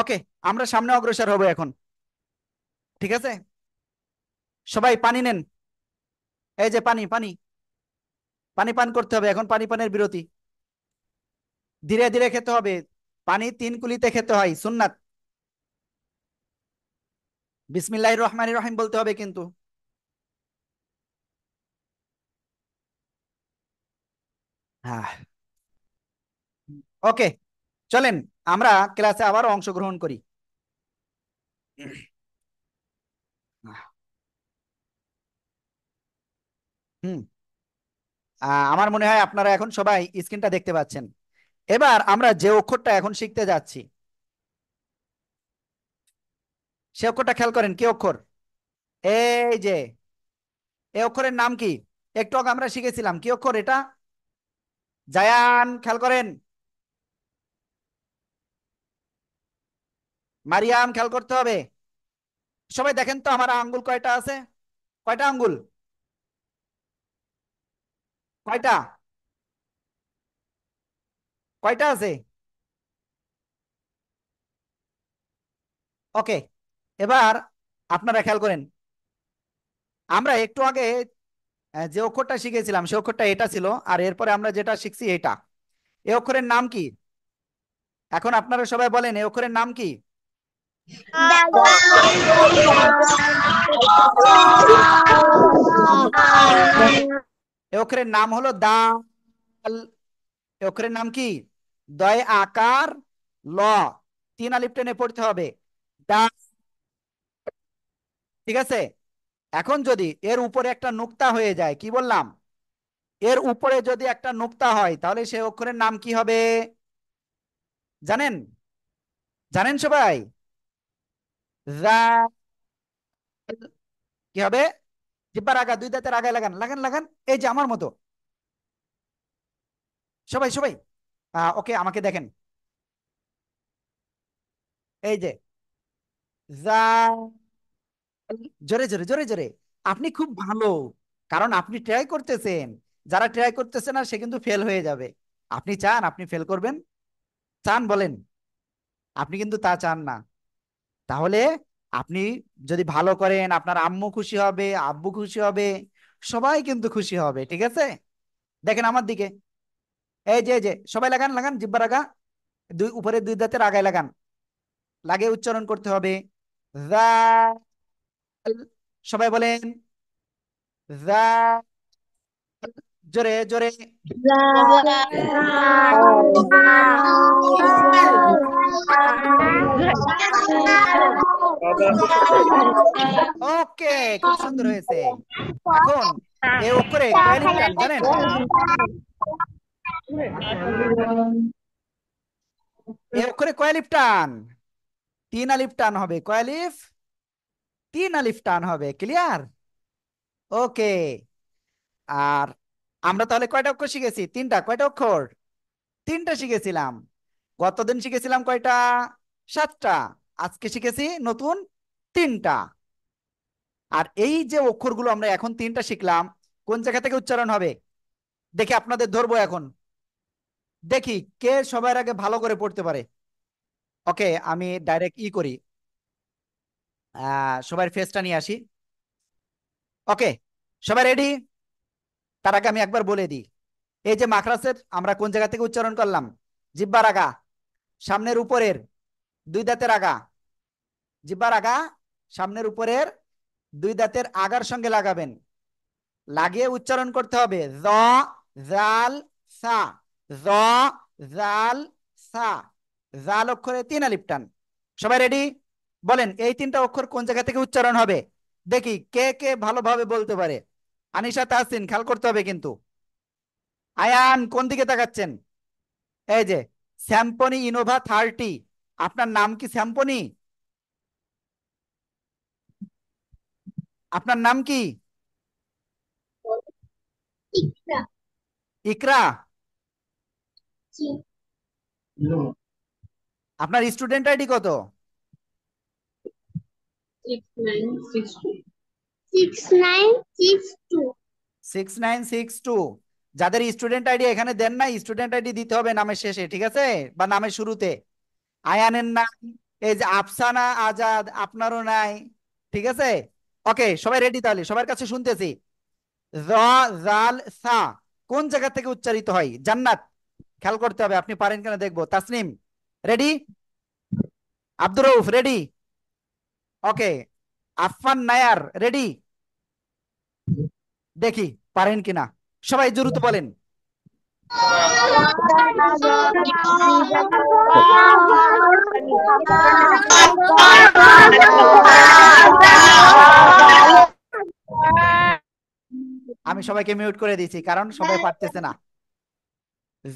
ওকে আমরা সামনে অগ্রসর হব এখন ঠিক আছে সবাই পানি নেন এই যে পানি পানি পানি পান করতে হবে এখন পানি পানের বিরতি ধীরে ধীরে খেতে হবে পানি তিন কুলিতে খেতে হয় সুননাথ বিসমিল্লাহ রহমান রহিম বলতে হবে কিন্তু হ্যাঁ ওকে চলেন আমরা ক্লাসে আবার অংশগ্রহণ করি হ্যাঁ। হুম আমার মনে হয় আপনারা এখন সবাই স্ক্রিনটা দেখতে পাচ্ছেন এবার আমরা যে অক্ষরটা এখন শিখতে যাচ্ছি সে অক্ষরটা খেয়াল করেন কি অক্ষর এই যে এ অক্ষরের নাম কি একটু আগে আমরা শিখেছিলাম কি অক্ষর এটা জায়ান খেয়াল করেন মারিয়াম খেয়াল করতে হবে সবাই দেখেন তো আমার আঙ্গুল কয়টা আছে কয়টা আঙ্গুল কয়টা কয়টা আছে ওকে এবার আপনারা খেয়াল করেন আমরা একটু আগে যে অক্ষরটা শিখেছিলাম সে অক্ষরটা এটা ছিল আর এরপরে আমরা যেটা শিখছি এটা এ অক্ষরের নাম কি এখন আপনারা সবাই বলেন এ অক্ষরের নাম কি এ অক্ষরের নাম হলো দাল এ অক্ষরের নাম কি দয় আকার ল তিন আলিপ টেনে পড়তে হবে দা ঠিক আছে এখন যদি এর উপরে একটা নুক্তা হয়ে যায় কি বললাম এর উপরে যদি একটা নুক্তা হয় তাহলে সে অক্ষরের নাম কি হবে জানেন জানেন সবাই কি হবে জিব্বার আগা দুই দাঁতের আগায় লাগান লাগান লাগান এই যে আমার মতো সবাই সবাই ওকে আমাকে দেখেন এই যে জোরে জোরে জোরে জোরে আপনি খুব ভালো কারণ আপনি ট্রাই করতেছেন যারা ট্রাই করতেছে না সে কিন্তু ফেল হয়ে যাবে আপনি চান আপনি ফেল করবেন চান বলেন আপনি কিন্তু তা চান না তাহলে আপনি যদি ভালো করেন আপনার আম্মু খুশি হবে আব্বু খুশি হবে সবাই কিন্তু খুশি হবে ঠিক আছে দেখেন আমার দিকে এই যে যে সবাই লাগান লাগান জিব্বা রাগা দুই উপরে দুই দাঁতের আগায় লাগান লাগে উচ্চারণ করতে হবে সবাই বলেন জোরে জোরে ওকে খুব সুন্দর হয়েছে এখন এ উপরে জানেন টান তিন আলিফ টান হবে তিন আলিফ টান হবে ক্লিয়ার ওকে আর আমরা তাহলে কয়টা অক্ষর শিখেছি তিনটা কয়টা অক্ষর তিনটা শিখেছিলাম গতদিন শিখেছিলাম কয়টা সাতটা আজকে শিখেছি নতুন তিনটা আর এই যে অক্ষরগুলো আমরা এখন তিনটা শিখলাম কোন জায়গা থেকে উচ্চারণ হবে দেখি আপনাদের ধরবো এখন দেখি কে সবার আগে ভালো করে পড়তে পারে ওকে আমি ডাইরেক্ট ই করি সবার ফেসটা নিয়ে আসি ওকে সবাই রেডি তার আগে আমি একবার বলে দিই এই যে মাখরাসের আমরা কোন জায়গা থেকে উচ্চারণ করলাম জিব্বার আগা সামনের উপরের দুই দাঁতের আগা জিব্বার আগা সামনের উপরের দুই দাঁতের আগার সঙ্গে লাগাবেন লাগিয়ে উচ্চারণ করতে হবে জ জাল সা জ জাল সা জাল অক্ষরে তিন আলিপটান সবাই রেডি বলেন এই তিনটা অক্ষর কোন জায়গা থেকে উচ্চারণ হবে দেখি কে কে ভালোভাবে বলতে পারে আনিশা তাহসিন খেয়াল করতে হবে কিন্তু আয়ান কোন দিকে তাকাচ্ছেন এই যে স্যাম্পনি ইনোভা থার্টি আপনার নাম কি স্যাম্পনি আপনার নাম কি ইকরা আপনার স্টুডেন্ট আইডি কত যাদের স্টুডেন্ট আইডি এখানে দেন না স্টুডেন্ট আইডি দিতে হবে নামের শেষে ঠিক আছে বা নামের শুরুতে আয়ানের নাম এই যে আফসানা আজাদ আপনারও নাই ঠিক আছে ওকে সবাই রেডি তাহলে সবার কাছে শুনতেছি কোন জায়গা থেকে উচ্চারিত হয় জান্নাত খেয়াল করতে হবে আপনি পারেন কিনা দেখবো Tasnim ready Abdur Rouf ready okay Afan Nayar ready দেখি পারেন কিনা সবাই জরুরত বলেন আমি সবাইকে মিউট করে দিছি কারণ সবাই পারতেছে না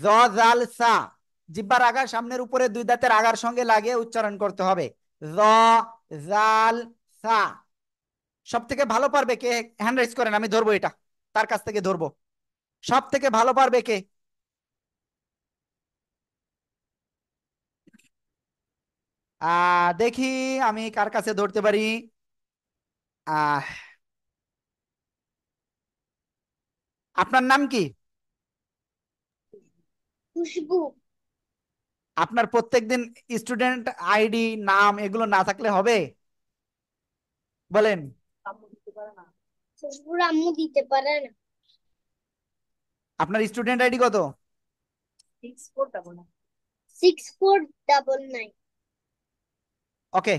জালসা জিব্বার আগার সামনের উপরে দুই দাঁতের আগার সঙ্গে লাগিয়ে উচ্চারণ করতে হবে জাল সা সব থেকে ভালো পারবে কে হ্যান্ড রাইজ করেন আমি ধরবো এটা তার কাছ থেকে ধরবো সব থেকে ভালো পারবে কে দেখি আমি কার কাছে ধরতে পারি আহ আপনার নাম কি খুশবু আপনার প্রত্যেকদিন স্টুডেন্ট আইডি নাম এগুলো না থাকলে হবে বলেন খুশবুর আম্মু দিতে পারে না আপনার স্টুডেন্ট আইডি কত six four double nine six four double nine okay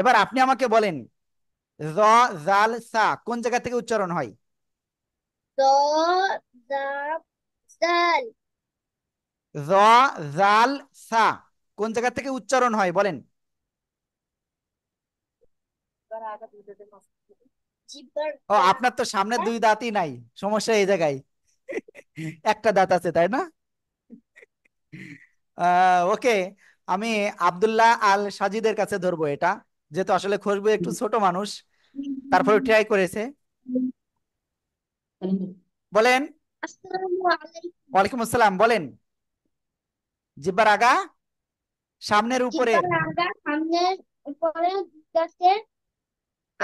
এবার আপনি আমাকে বলেন র জাল সা কোন জায়গা থেকে উচ্চারণ হয় র জাল সা কোন জায়গা থেকে উচ্চারণ হয় বলেন ও আপনার তো সামনে দুই দাঁতই নাই সমস্যা এই জায়গায় একটা দাঁত আছে তাই না ওকে আমি আবদুল্লাহ আল সাজিদের কাছে ধরবো এটা যেহেতু আসলে খুশবু একটু ছোট মানুষ তারপরে ট্রাই করেছে বলেন ওয়ালাইকুম আসসালাম বলেন জিব্বার আগা সামনের উপরে সামনের উপরে গাছের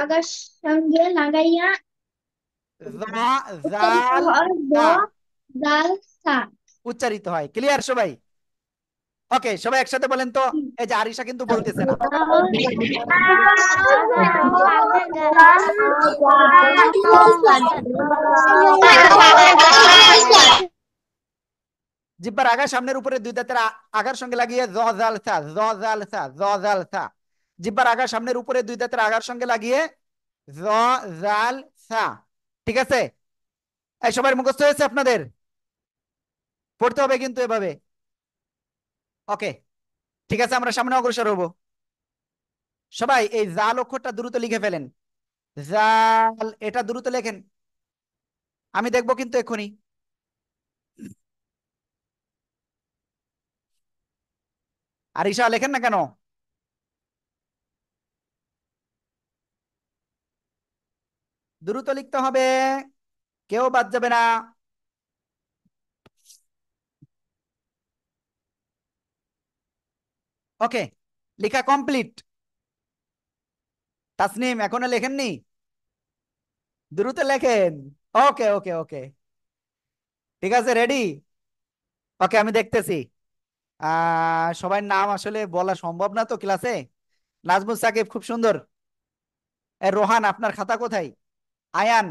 আগার সঙ্গে লাগাইয়া উচ্চারিত হয় ক্লিয়ার সবাই ওকে সবাই একসাথে বলেন তো এই যে আরিশা কিন্তু বলতেছে না জিব্বার আগা সামনের উপরে দুই দাঁতের আগার সঙ্গে লাগিয়ে জলসা জলসা জলসা জিব্বার আগা সামনের উপরে দুই দাঁতের আগার সঙ্গে লাগিয়ে জাল সা ঠিক আছে এই সবাই মুখস্থ হয়েছে আপনাদের পড়তে হবে কিন্তু এভাবে ওকে ঠিক আছে আমরা সামনে অগ্রসর হব সবাই এই জাল অক্ষরটা দ্রুত লিখে ফেলেন জাল এটা দ্রুত লেখেন আমি দেখব কিন্তু এক্ষুনি আর ঈশা লেখেন না কেন দ্রুত লিখতে হবে কেউ বাদ যাবে না ওকে লেখা কমপ্লিট তাসনিম এখনো লেখেননি দ্রুত লেখেন ওকে ওকে ওকে ঠিক আছে রেডি ওকে আমি দেখতেছি সবাই নাম আসলে বলা সম্ভব না তো ক্লাসে নাজমুল সাকিব খুব সুন্দর রোহান আপনার খাতা কোথায় আয়ান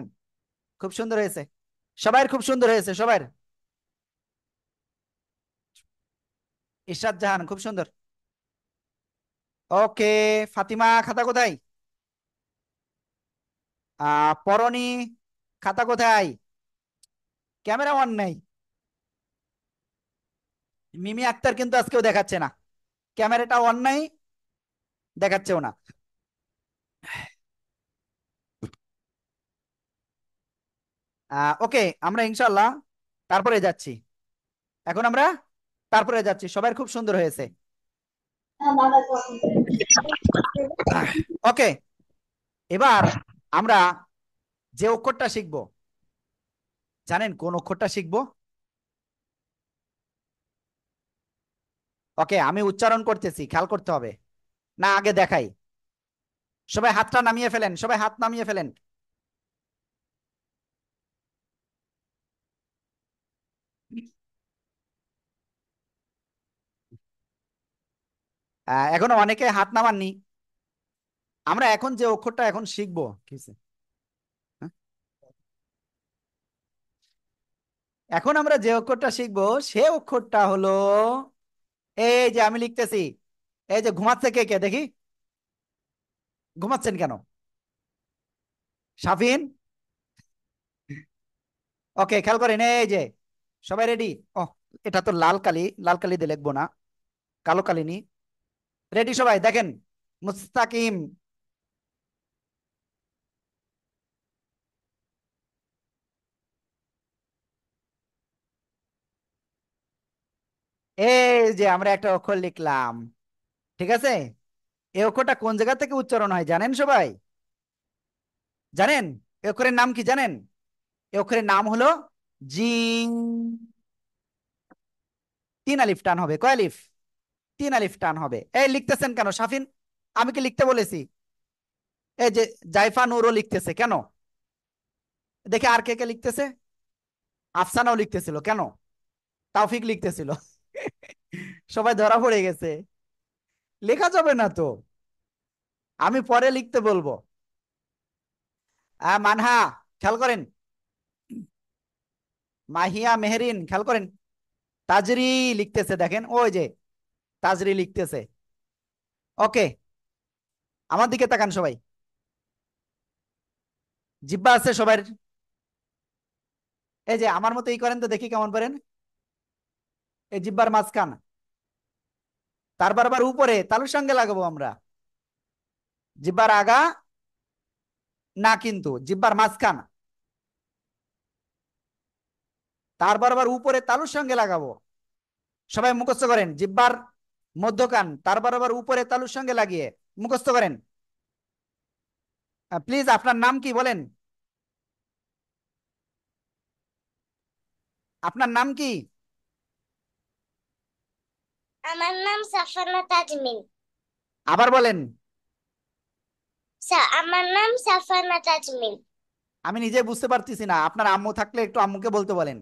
খুব সুন্দর হয়েছে সবাই খুব সুন্দর হয়েছে সবাই ইশাদ জাহান খুব সুন্দর ওকে ফাতিমা খাতা কোথায় আহ পরনি খাতা কোথায় ক্যামেরা অন নাই মিমি আক্তার কিন্তু আজকেও দেখাচ্ছে না ক্যামেরাটা অন নাই দেখাচ্ছেও না ওকে আমরা ইনশাল্লাহ তারপরে যাচ্ছি এখন আমরা তারপরে যাচ্ছি সবার খুব সুন্দর হয়েছে ওকে এবার আমরা যে অক্ষরটা শিখব জানেন কোন অক্ষরটা শিখব ওকে আমি উচ্চারণ করতেছি খেয়াল করতে হবে না আগে দেখাই সবাই হাতটা নামিয়ে ফেলেন সবাই হাত নামিয়ে ফেলেন এখনো অনেকে হাত নামাননি আমরা এখন যে অক্ষরটা এখন শিখবো হ্যাঁ? এখন আমরা যে অক্ষরটা শিখবো সে অক্ষরটা হলো এই যে আমি লিখতেছি এই যে ঘুমাচ্ছে কে কে দেখি ঘুমাচ্ছেন কেন সাফিন ওকে খেয়াল করেন এই যে সবাই রেডি ও এটা তো লাল কালি লাল কালি দিয়ে লিখবো না কালো কালি নি রেডি সবাই দেখেন মুস্তাকিম এই যে আমরা একটা অক্ষর লিখলাম ঠিক আছে এই অক্ষরটা কোন জায়গা থেকে উচ্চারণ হয় জানেন সবাই জানেন এই অক্ষরের নাম কি জানেন এই অক্ষরের নাম হলো জিং তিন আলিফ টান হবে কয় আলিফ তিন আলিফ টান হবে এই লিখতেছেন কেন সাফিন আমি কি লিখতে বলেছি এই যে জাইফা নুরও লিখতেছে কেন দেখে আর কে কে লিখতেছে আফসানাও লিখতেছিল কেন তাওফিক লিখতেছিল সবাই ধরা পড়ে গেছে লেখা যাবে না তো আমি পরে লিখতে বলবো মানহা খেয়াল করেন মাহিয়া মেহরিন খেয়াল করেন তাজরি লিখতেছে দেখেন ওই যে তাজরি লিখতেছে ওকে আমার দিকে তাকান সবাই জিব্বা আছে সবার এই যে আমার মতো এই করেন তো দেখি কেমন করেন এই জিব্বার মাঝখান তার বারবার উপরে তালুর সঙ্গে লাগাবো আমরা জিব্বার আগা না কিন্তু জিব্বার মাঝখান তার বারবার উপরে তালুর সঙ্গে লাগাবো সবাই মুখস্থ করেন জিব্বার মধ্যকান তারপর আবার উপরে তালুর সঙ্গে লাগিয়ে মুখস্থ করেন প্লিজ আপনার নাম কি বলেন আপনার নাম কি আমার নাম সাফানা তাজমিন আবার বলেন আমার নাম সাফানা তাজমিন আমি নিজে বুঝতে পারতেছি না আপনার আম্মু থাকলে একটু আম্মুকে বলতে বলেন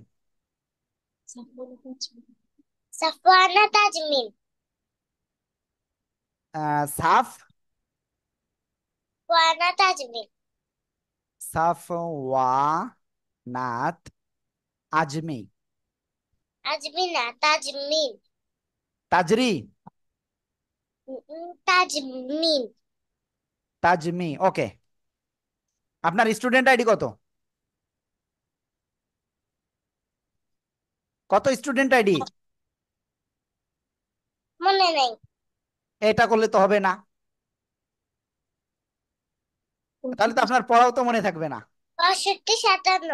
সাফানা তাজমিন साफ सफवानात आजमी आजमीना ताजमीन ताजरी তাজমিন তাজমি ওকে আপনার স্টুডেন্ট আইডি কত কত স্টুডেন্ট আইডি মনে নেই এটা করলে তো হবে না তাহলে তো আপনার পড়াও তো মনে থাকবে না বাষট্টি সাতান্ন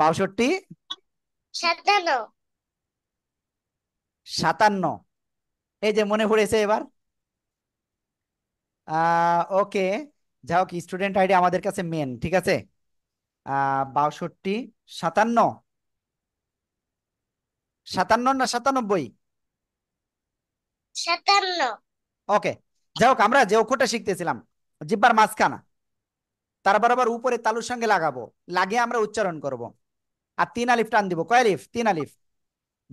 বাষট্টি সাতান্ন সাতান্ন এই যে মনে পড়েছে এবার ওকে যাও কি স্টুডেন্ট আইডি আমাদের কাছে মেন ঠিক আছে বাষট্টি সাতান্ন সাতান্ন না সাতানব্বই ওকে যাই হোক আমরা যে অক্ষরটা শিখতেছিলাম জিব্বার মাঝখানা তার বরাবর উপরে তালুর সঙ্গে লাগাবো লাগিয়ে আমরা উচ্চারণ করব আর তিন আলিফ টান দিব কয় আলিফ তিন আলিফ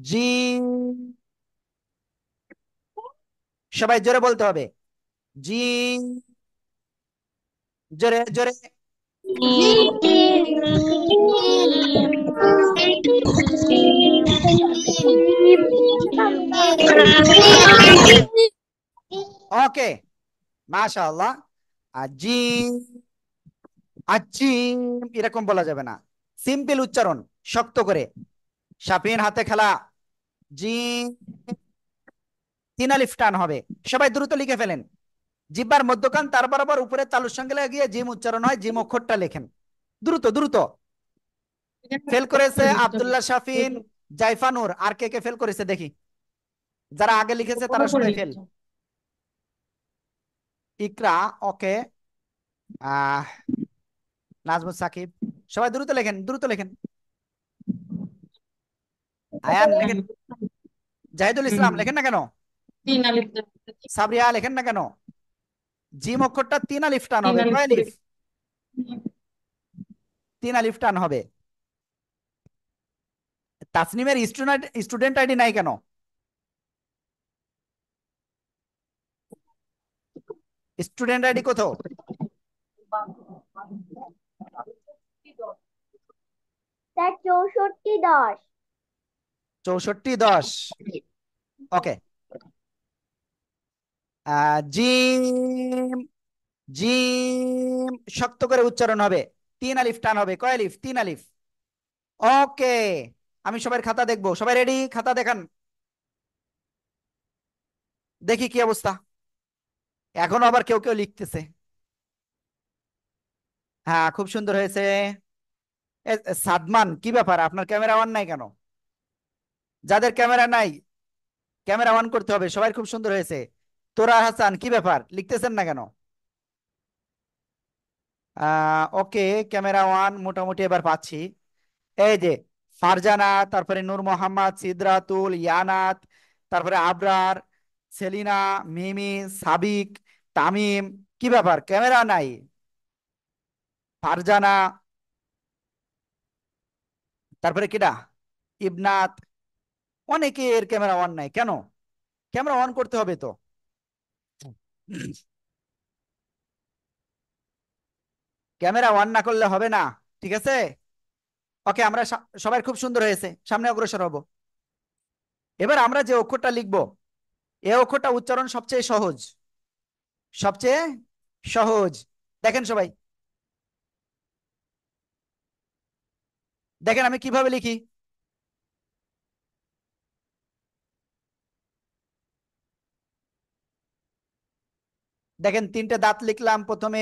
জি সবাই জোরে বলতে হবে জি জোরে জোরে জি Okay. মাশাআল্লাহ আজিম আজিম এরকম বলা যাবে না সিম্পল উচ্চারণ শক্ত করে সাপিন হাতে খেলা জি তিন আলিফ হবে সবাই দ্রুত লিখে ফেলেন জিব্বার মধ্যকান তার বরাবর উপরে তালুর সঙ্গে লাগিয়ে জিম উচ্চারণ হয় জিম অক্ষরটা লেখেন দ্রুত দ্রুত ফেল করেছে আব্দুল্লাহ শাফিন জাইফানুর আর কে কে ফেল করেছে দেখি যারা আগে লিখেছে তারা সবাই ফেল ইকরা ওকে আহ নাজমুল সাকিব সবাই দ্রুত লেখেন দ্রুত লেখেন আয়ান লেখেন জাহিদুল ইসলাম লেখেন না কেন সাবরিয়া লেখেন না কেন জিম অক্ষরটা তিন আলিফ টান হবে নয় আলিফ তিন আলিফ টান হবে তাসনিমের স্টুডেন্ট আইডি নাই কেন স্টুডেন্ট আইডি কোথাও চৌষট্টি দশ ওকে জিম জিম শক্ত করে উচ্চারণ হবে তিন আলিফ টান হবে কয় আলিফ তিন আলিফ ওকে আমি সবাই খাতা দেখবো সবাই রেডি খাতা দেখান দেখি কি অবস্থা এখনো আবার কেউ কেউ লিখতেছে হ্যাঁ খুব সুন্দর হয়েছে সাদমান কি ব্যাপার আপনার ক্যামেরা অন নাই কেন যাদের ক্যামেরা নাই ক্যামেরা অন করতে হবে সবাই খুব সুন্দর হয়েছে তোরা হাসান কি ব্যাপার লিখতেছেন না কেন ওকে ক্যামেরা ওয়ান মোটামুটি এবার পাচ্ছি এই যে ফারজানা তারপরে নূর মোহাম্মদ সিদ্রাতুল ইয়ানাত তারপরে আবরার সেলিনা মিমি সাবিক তামিম কি ব্যাপার ক্যামেরা নাই ফারজানা তারপরে কিডা ইবনাত অনেকে এর ক্যামেরা অন নাই কেন ক্যামেরা অন করতে হবে তো ক্যামেরা অন না করলে হবে না ঠিক আছে ওকে আমরা সবাই খুব সুন্দর হয়েছে সামনে অগ্রসর হব এবার আমরা যে অক্ষরটা লিখব এ অক্ষরটা উচ্চারণ সবচেয়ে সহজ সবচেয়ে সহজ দেখেন সবাই দেখেন আমি কিভাবে লিখি দেখেন তিনটে দাঁত লিখলাম প্রথমে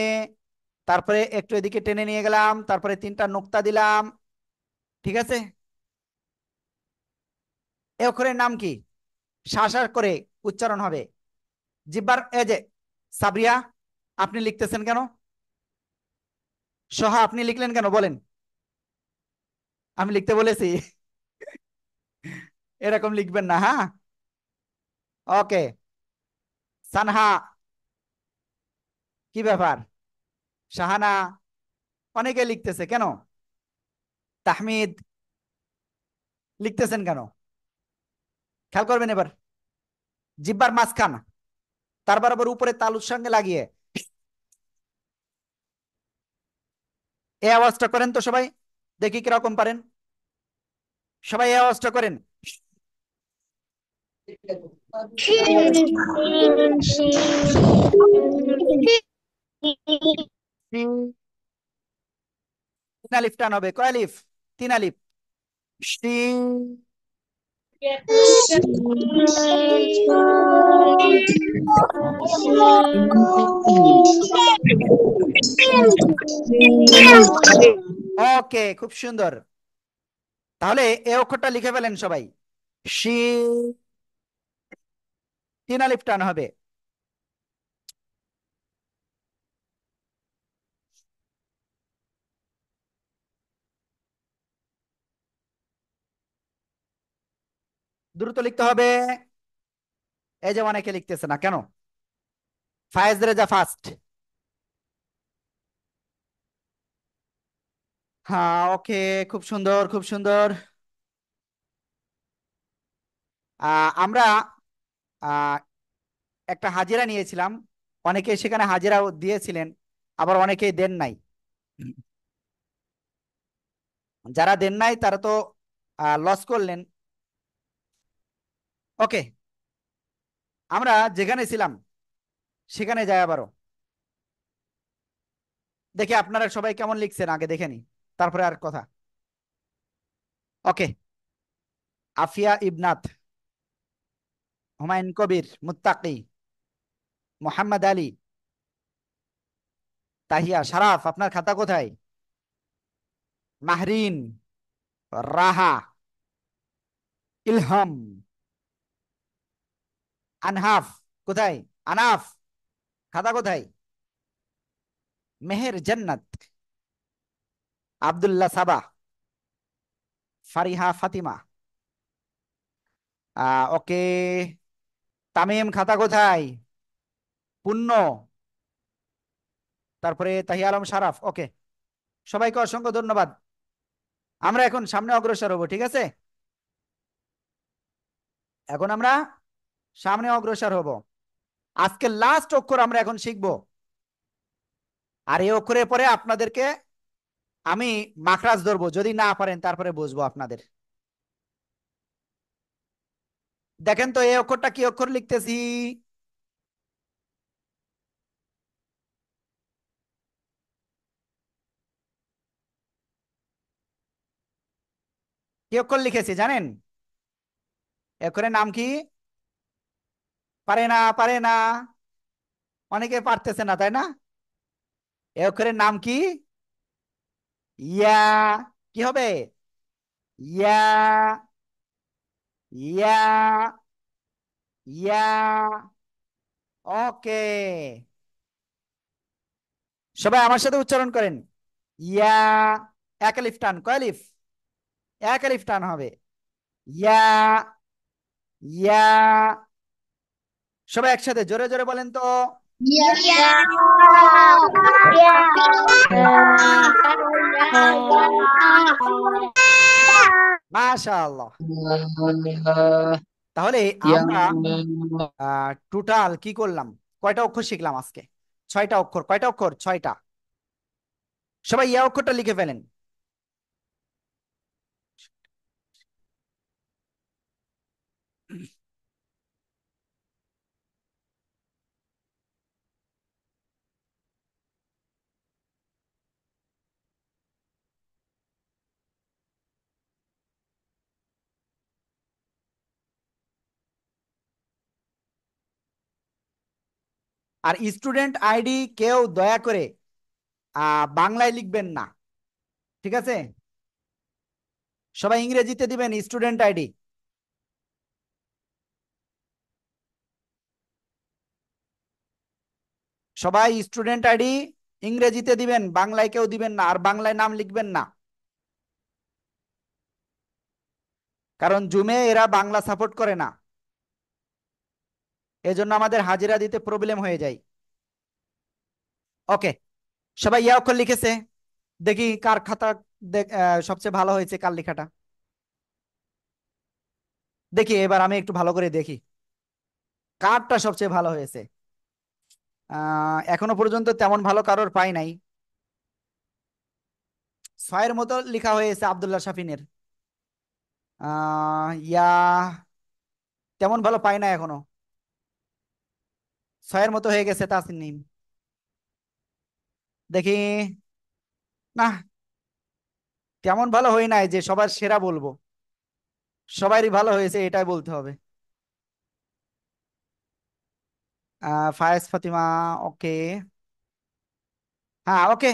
তারপরে একটু এদিকে টেনে নিয়ে গেলাম তারপরে তিনটা নোক্তা দিলাম ঠিক আছে এ অক্ষরের নাম কি শাসার করে উচ্চারণ হবে জিব্বার এ যে সাবরিয়া আপনি লিখতেছেন কেন সহা আপনি লিখলেন কেন বলেন আমি লিখতে বলেছি এরকম লিখবেন না হ্যাঁ ওকে সানহা কি ব্যাপার সাহানা অনেকে লিখতেছে কেন তাহমিদ লিখতেছেন কেন খেয়াল করবেন এবার জিব্বার মাঝখান তার বরাবর উপরে তালুর সঙ্গে লাগিয়ে এ আওয়াজটা করেন তো সবাই দেখি কিরকম পারেন সবাই এ আওয়াজটা করেন <laughs> লিফ টান হবে কয় লিফ তিন আলিফ শ্রী ওকে খুব সুন্দর তাহলে এ অক্ষরটা লিখে ফেলেন সবাই শি তিন আলিফ টান হবে দ্রুত লিখতে হবে এই যে অনেকে লিখতেছে না কেন ফায়েজ রেজা ফার্স্ট হ্যাঁ ওকে খুব সুন্দর খুব সুন্দর আমরা একটা হাজিরা নিয়েছিলাম অনেকে সেখানে হাজিরা দিয়েছিলেন আবার অনেকেই দেন নাই যারা দেন নাই তারা তো লস করলেন ওকে আমরা যেখানে ছিলাম সেখানে যাই আবারও দেখি আপনারা সবাই কেমন লিখছেন আগে দেখেনি তারপরে আর কথা ওকে আফিয়া ইবনাথ হুমায়ুন কবির মুতাকি মোহাম্মদ আলী তাহিয়া সারাফ আপনার খাতা কোথায় মাহরিন রাহা ইলহাম আনহাফ কোথায় আনাফ খাতা কোথায় মেহের জন্নাত আবদুল্লাহ সাবা ফারিহা ফাতিমা ওকে তামিম খাতা কোথায় পুণ্য তারপরে তাহি আলম সারাফ ওকে সবাইকে অসংখ্য ধন্যবাদ আমরা এখন সামনে অগ্রসর হব ঠিক আছে এখন আমরা সামনে অগ্রসর হব আজকে লাস্ট অক্ষর আমরা এখন শিখব আর এই অক্ষরের পরে আপনাদেরকে আমি মাখরাজ ধরবো যদি না পারেন তারপরে বুঝবো আপনাদের দেখেন তো এই অক্ষরটা কি অক্ষর লিখতেছি কি অক্ষর লিখেছি জানেন অক্ষরের নাম কি পারে না পারে না অনেকে পারতেছে না তাই না এ অক্ষরের নাম কি ইয়া কি হবে ইয়া ইয়া ইয়া ওকে সবাই আমার সাথে উচ্চারণ করেন ইয়া এক আলিফ টান কয়ালিফ এক আলিফ টান হবে ইয়া ইয়া সবাই একসাথে জোরে জোরে বলেন তো তাহলে আমরা টোটাল কি করলাম কয়টা অক্ষর শিখলাম আজকে ছয়টা অক্ষর কয়টা অক্ষর ছয়টা সবাই ইয়া অক্ষরটা লিখে ফেলেন আর স্টুডেন্ট আইডি কেউ দয়া করে বাংলায় লিখবেন না ঠিক আছে সবাই ইংরেজিতে দিবেন স্টুডেন্ট আইডি সবাই স্টুডেন্ট আইডি ইংরেজিতে দিবেন বাংলায় কেউ দিবেন না আর বাংলায় নাম লিখবেন না কারণ জুমে এরা বাংলা সাপোর্ট করে না এজন্য আমাদের হাজিরা দিতে প্রবলেম হয়ে যায় ওকে সবাই ইয়া অক্ষর লিখেছে দেখি কার খাতা সবচেয়ে ভালো হয়েছে কার লেখাটা দেখি এবার আমি একটু ভালো করে দেখি কারটা সবচেয়ে ভালো হয়েছে এখনো পর্যন্ত তেমন ভালো কারোর পাই নাই ছয়ের মতো লেখা হয়েছে আবদুল্লাহ শাফিনের ইয়া তেমন ভালো পাই না এখনো ছয়ের মতো হয়ে গেছে তাসনিম দেখি না তেমন ভালো হয় নাই যে সবার সেরা বলবো সবারই ভালো হয়েছে এটাই বলতে হবে ফায়েজ ফাতিমা ওকে হ্যাঁ ওকে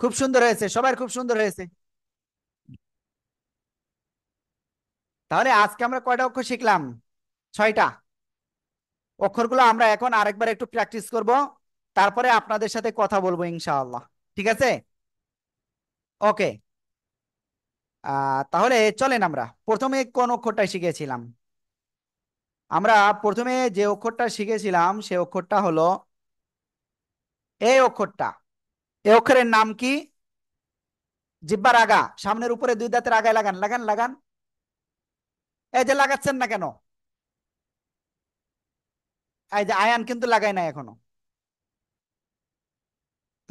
খুব সুন্দর হয়েছে সবার খুব সুন্দর হয়েছে তাহলে আজকে আমরা কয়টা অক্ষর শিখলাম ছয়টা অক্ষরগুলো আমরা এখন আরেকবার একটু প্র্যাকটিস করব তারপরে আপনাদের সাথে কথা বলবো ইনশাআল্লাহ ঠিক আছে ওকে তাহলে চলেন আমরা প্রথমে কোন অক্ষরটা শিখেছিলাম আমরা প্রথমে যে অক্ষরটা শিখেছিলাম সে অক্ষরটা হলো এই অক্ষরটা এই অক্ষরের নাম কি জিব্বার আগা সামনের উপরে দুই দাঁতের আগায় লাগান লাগান লাগান এই যে লাগাচ্ছেন না কেন এই যে আয়ান কিন্তু লাগাই নাই এখনো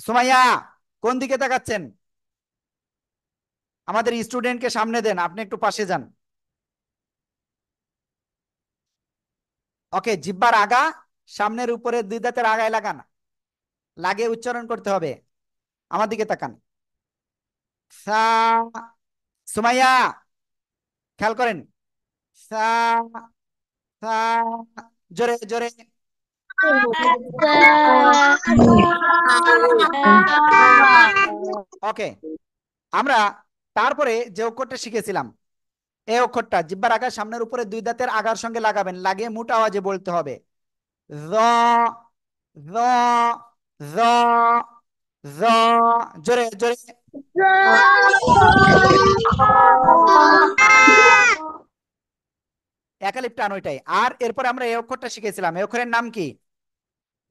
সুমাইয়া কোন দিকে তাকাচ্ছেন আমাদের স্টুডেন্টকে সামনে দেন আপনি একটু পাশে যান ওকে জিব্বার আগা সামনের উপরে দুই দাঁতের আগায় লাগান লাগে উচ্চারণ করতে হবে আমার দিকে তাকান সা সুমাইয়া খেয়াল করেন সা জোরে জোরে ওকে আমরা তারপরে যে অক্ষরটা শিখেছিলাম এই অক্ষরটা জিব্বার আগার সামনের উপরে দুই দাঁতের আগার সঙ্গে লাগাবেন লাগিয়ে মোটা আওয়াজে বলতে হবে জোরে জোরে একালিপ টান আর এরপরে আমরা এই অক্ষরটা শিখেছিলাম এই অক্ষরের নাম কি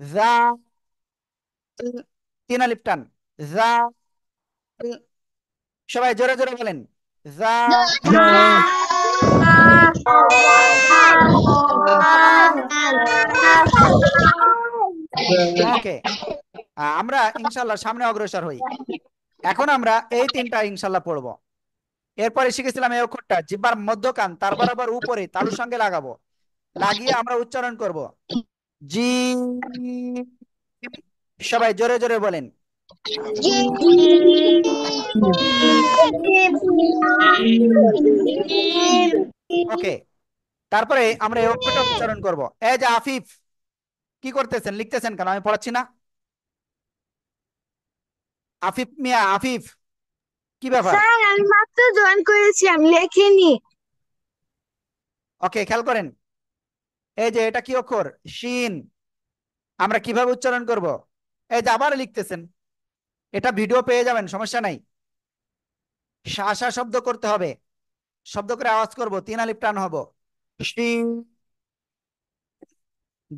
সবাই জোরে জোরে বলেন আমরা ইনশাল্লাহ সামনে অগ্রসর হই এখন আমরা এই তিনটা ইনশাল্লাহ পড়ব এরপরে শিখেছিলাম এই অক্ষরটা জিব্বার মধ্যকান তারপর আবার উপরে তার সঙ্গে লাগাবো লাগিয়ে আমরা উচ্চারণ করব জি সবাই জোরে জোরে বলেন ওকে তারপরে আমরা এই অক্ষরটা উচ্চারণ করব এ যে আফিফ কি করতেছেন লিখতেছেন কেন আমি পড়াচ্ছি না আফিফ মিয়া আফিফ কি ব্যাপার স্যার আমি মাত্র জয়েন করেছি আমি লেখিনি ওকে খেয়াল করেন এই যে এটা কি অক্ষর শিন আমরা কিভাবে উচ্চারণ করব এই যে আবার লিখতেছেন এটা ভিডিও পেয়ে যাবেন সমস্যা নাই শাসা শব্দ করতে হবে শব্দ করে আওয়াজ করব তিন আলিপ টান হব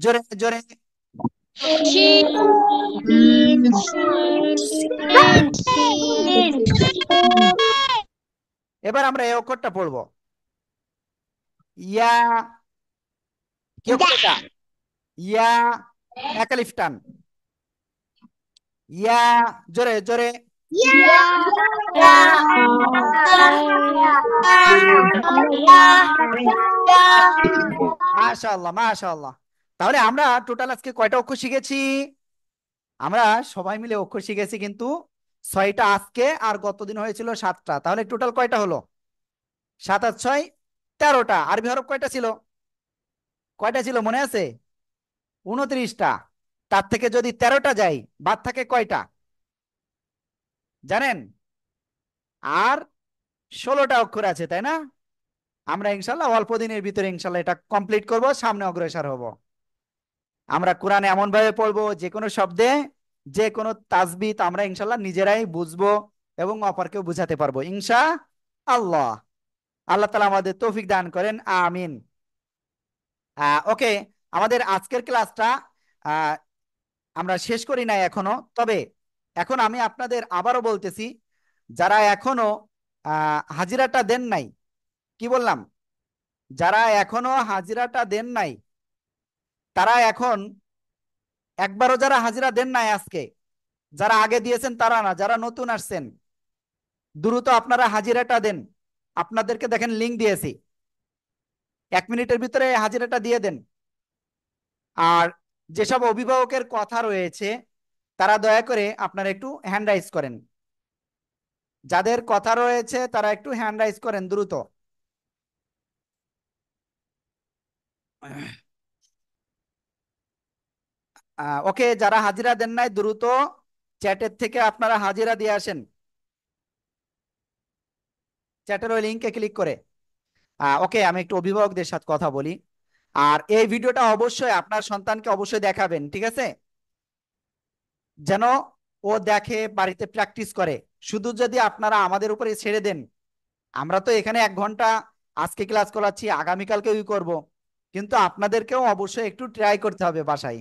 জোরে জোরে এবার আমরা এই অক্ষরটা পড়ব ইয়া জোরে জোরে তাহলে আমরা টোটাল আজকে কয়টা অক্ষর শিখেছি আমরা সবাই মিলে অক্ষর শিখেছি কিন্তু ছয়টা আজকে আর গতদিন হয়েছিল সাতটা তাহলে টোটাল কয়টা হলো সাত আর ছয় তেরোটা আরবি হরফ কয়টা ছিল কয়টা ছিল মনে আছে উনত্রিশটা তার থেকে যদি তেরোটা যাই বাদ থাকে কয়টা জানেন আর ষোলোটা অক্ষর আছে তাই না আমরা ইনশাল্লাহ অল্প দিনের ভিতরে ইনশাল্লাহ এটা কমপ্লিট করব সামনে অগ্রসর হব আমরা কোরআনে এমনভাবে পড়বো যে কোনো শব্দে যে কোনো তাজবিত আমরা ইনশাল্লাহ নিজেরাই বুঝবো এবং অপরকেও বুঝাতে পারবো ইনশা আল্লাহ আল্লাহ তালা আমাদের তৌফিক দান করেন আমিন ওকে আমাদের আজকের ক্লাসটা আমরা শেষ করি নাই এখনো তবে এখন আমি আপনাদের আবারও বলতেছি যারা এখনো হাজিরাটা দেন নাই কি বললাম যারা এখনো হাজিরাটা দেন নাই তারা এখন একবারও যারা হাজিরা দেন নাই আজকে যারা আগে দিয়েছেন তারা না যারা নতুন আসছেন দ্রুত আপনারা হাজিরাটা দেন আপনাদেরকে দেখেন লিঙ্ক দিয়েছি এক মিনিটের ভিতরে হাজিরাটা দিয়ে দেন আর যেসব অভিভাবকের কথা রয়েছে তারা দয়া করে আপনারা একটু হ্যান্ড রাইজ করেন যাদের কথা রয়েছে তারা একটু হ্যান্ড রাইজ করেন দ্রুত ওকে যারা হাজিরা দেন নাই দ্রুত চ্যাটের থেকে আপনারা হাজিরা দিয়ে আসেন চ্যাটের ওই লিঙ্কে ক্লিক করে ওকে আমি একটু অভিভাবকদের সাথে কথা বলি আর এই ভিডিওটা অবশ্যই আপনার সন্তানকে অবশ্যই দেখাবেন ঠিক আছে যেন ও দেখে বাড়িতে প্র্যাকটিস করে শুধু যদি আপনারা আমাদের উপরে ছেড়ে দেন আমরা তো এখানে এক ঘন্টা আজকে ক্লাস করাচ্ছি আগামীকালকেই করব। কিন্তু আপনাদেরকেও অবশ্যই একটু ট্রাই করতে হবে বাসায়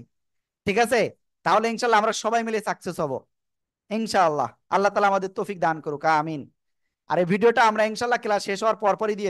ঠিক আছে তাহলে ইনশাল্লাহ আমরা সবাই মিলে সাকসেস হব ইনশাআল্লাহ আল্লাহ তালা আমাদের তফিক দান করুক আমিন আর এই ভিডিওটা আমরা ইনশাল্লাহ ক্লাস শেষ হওয়ার পরপরই দিয়ে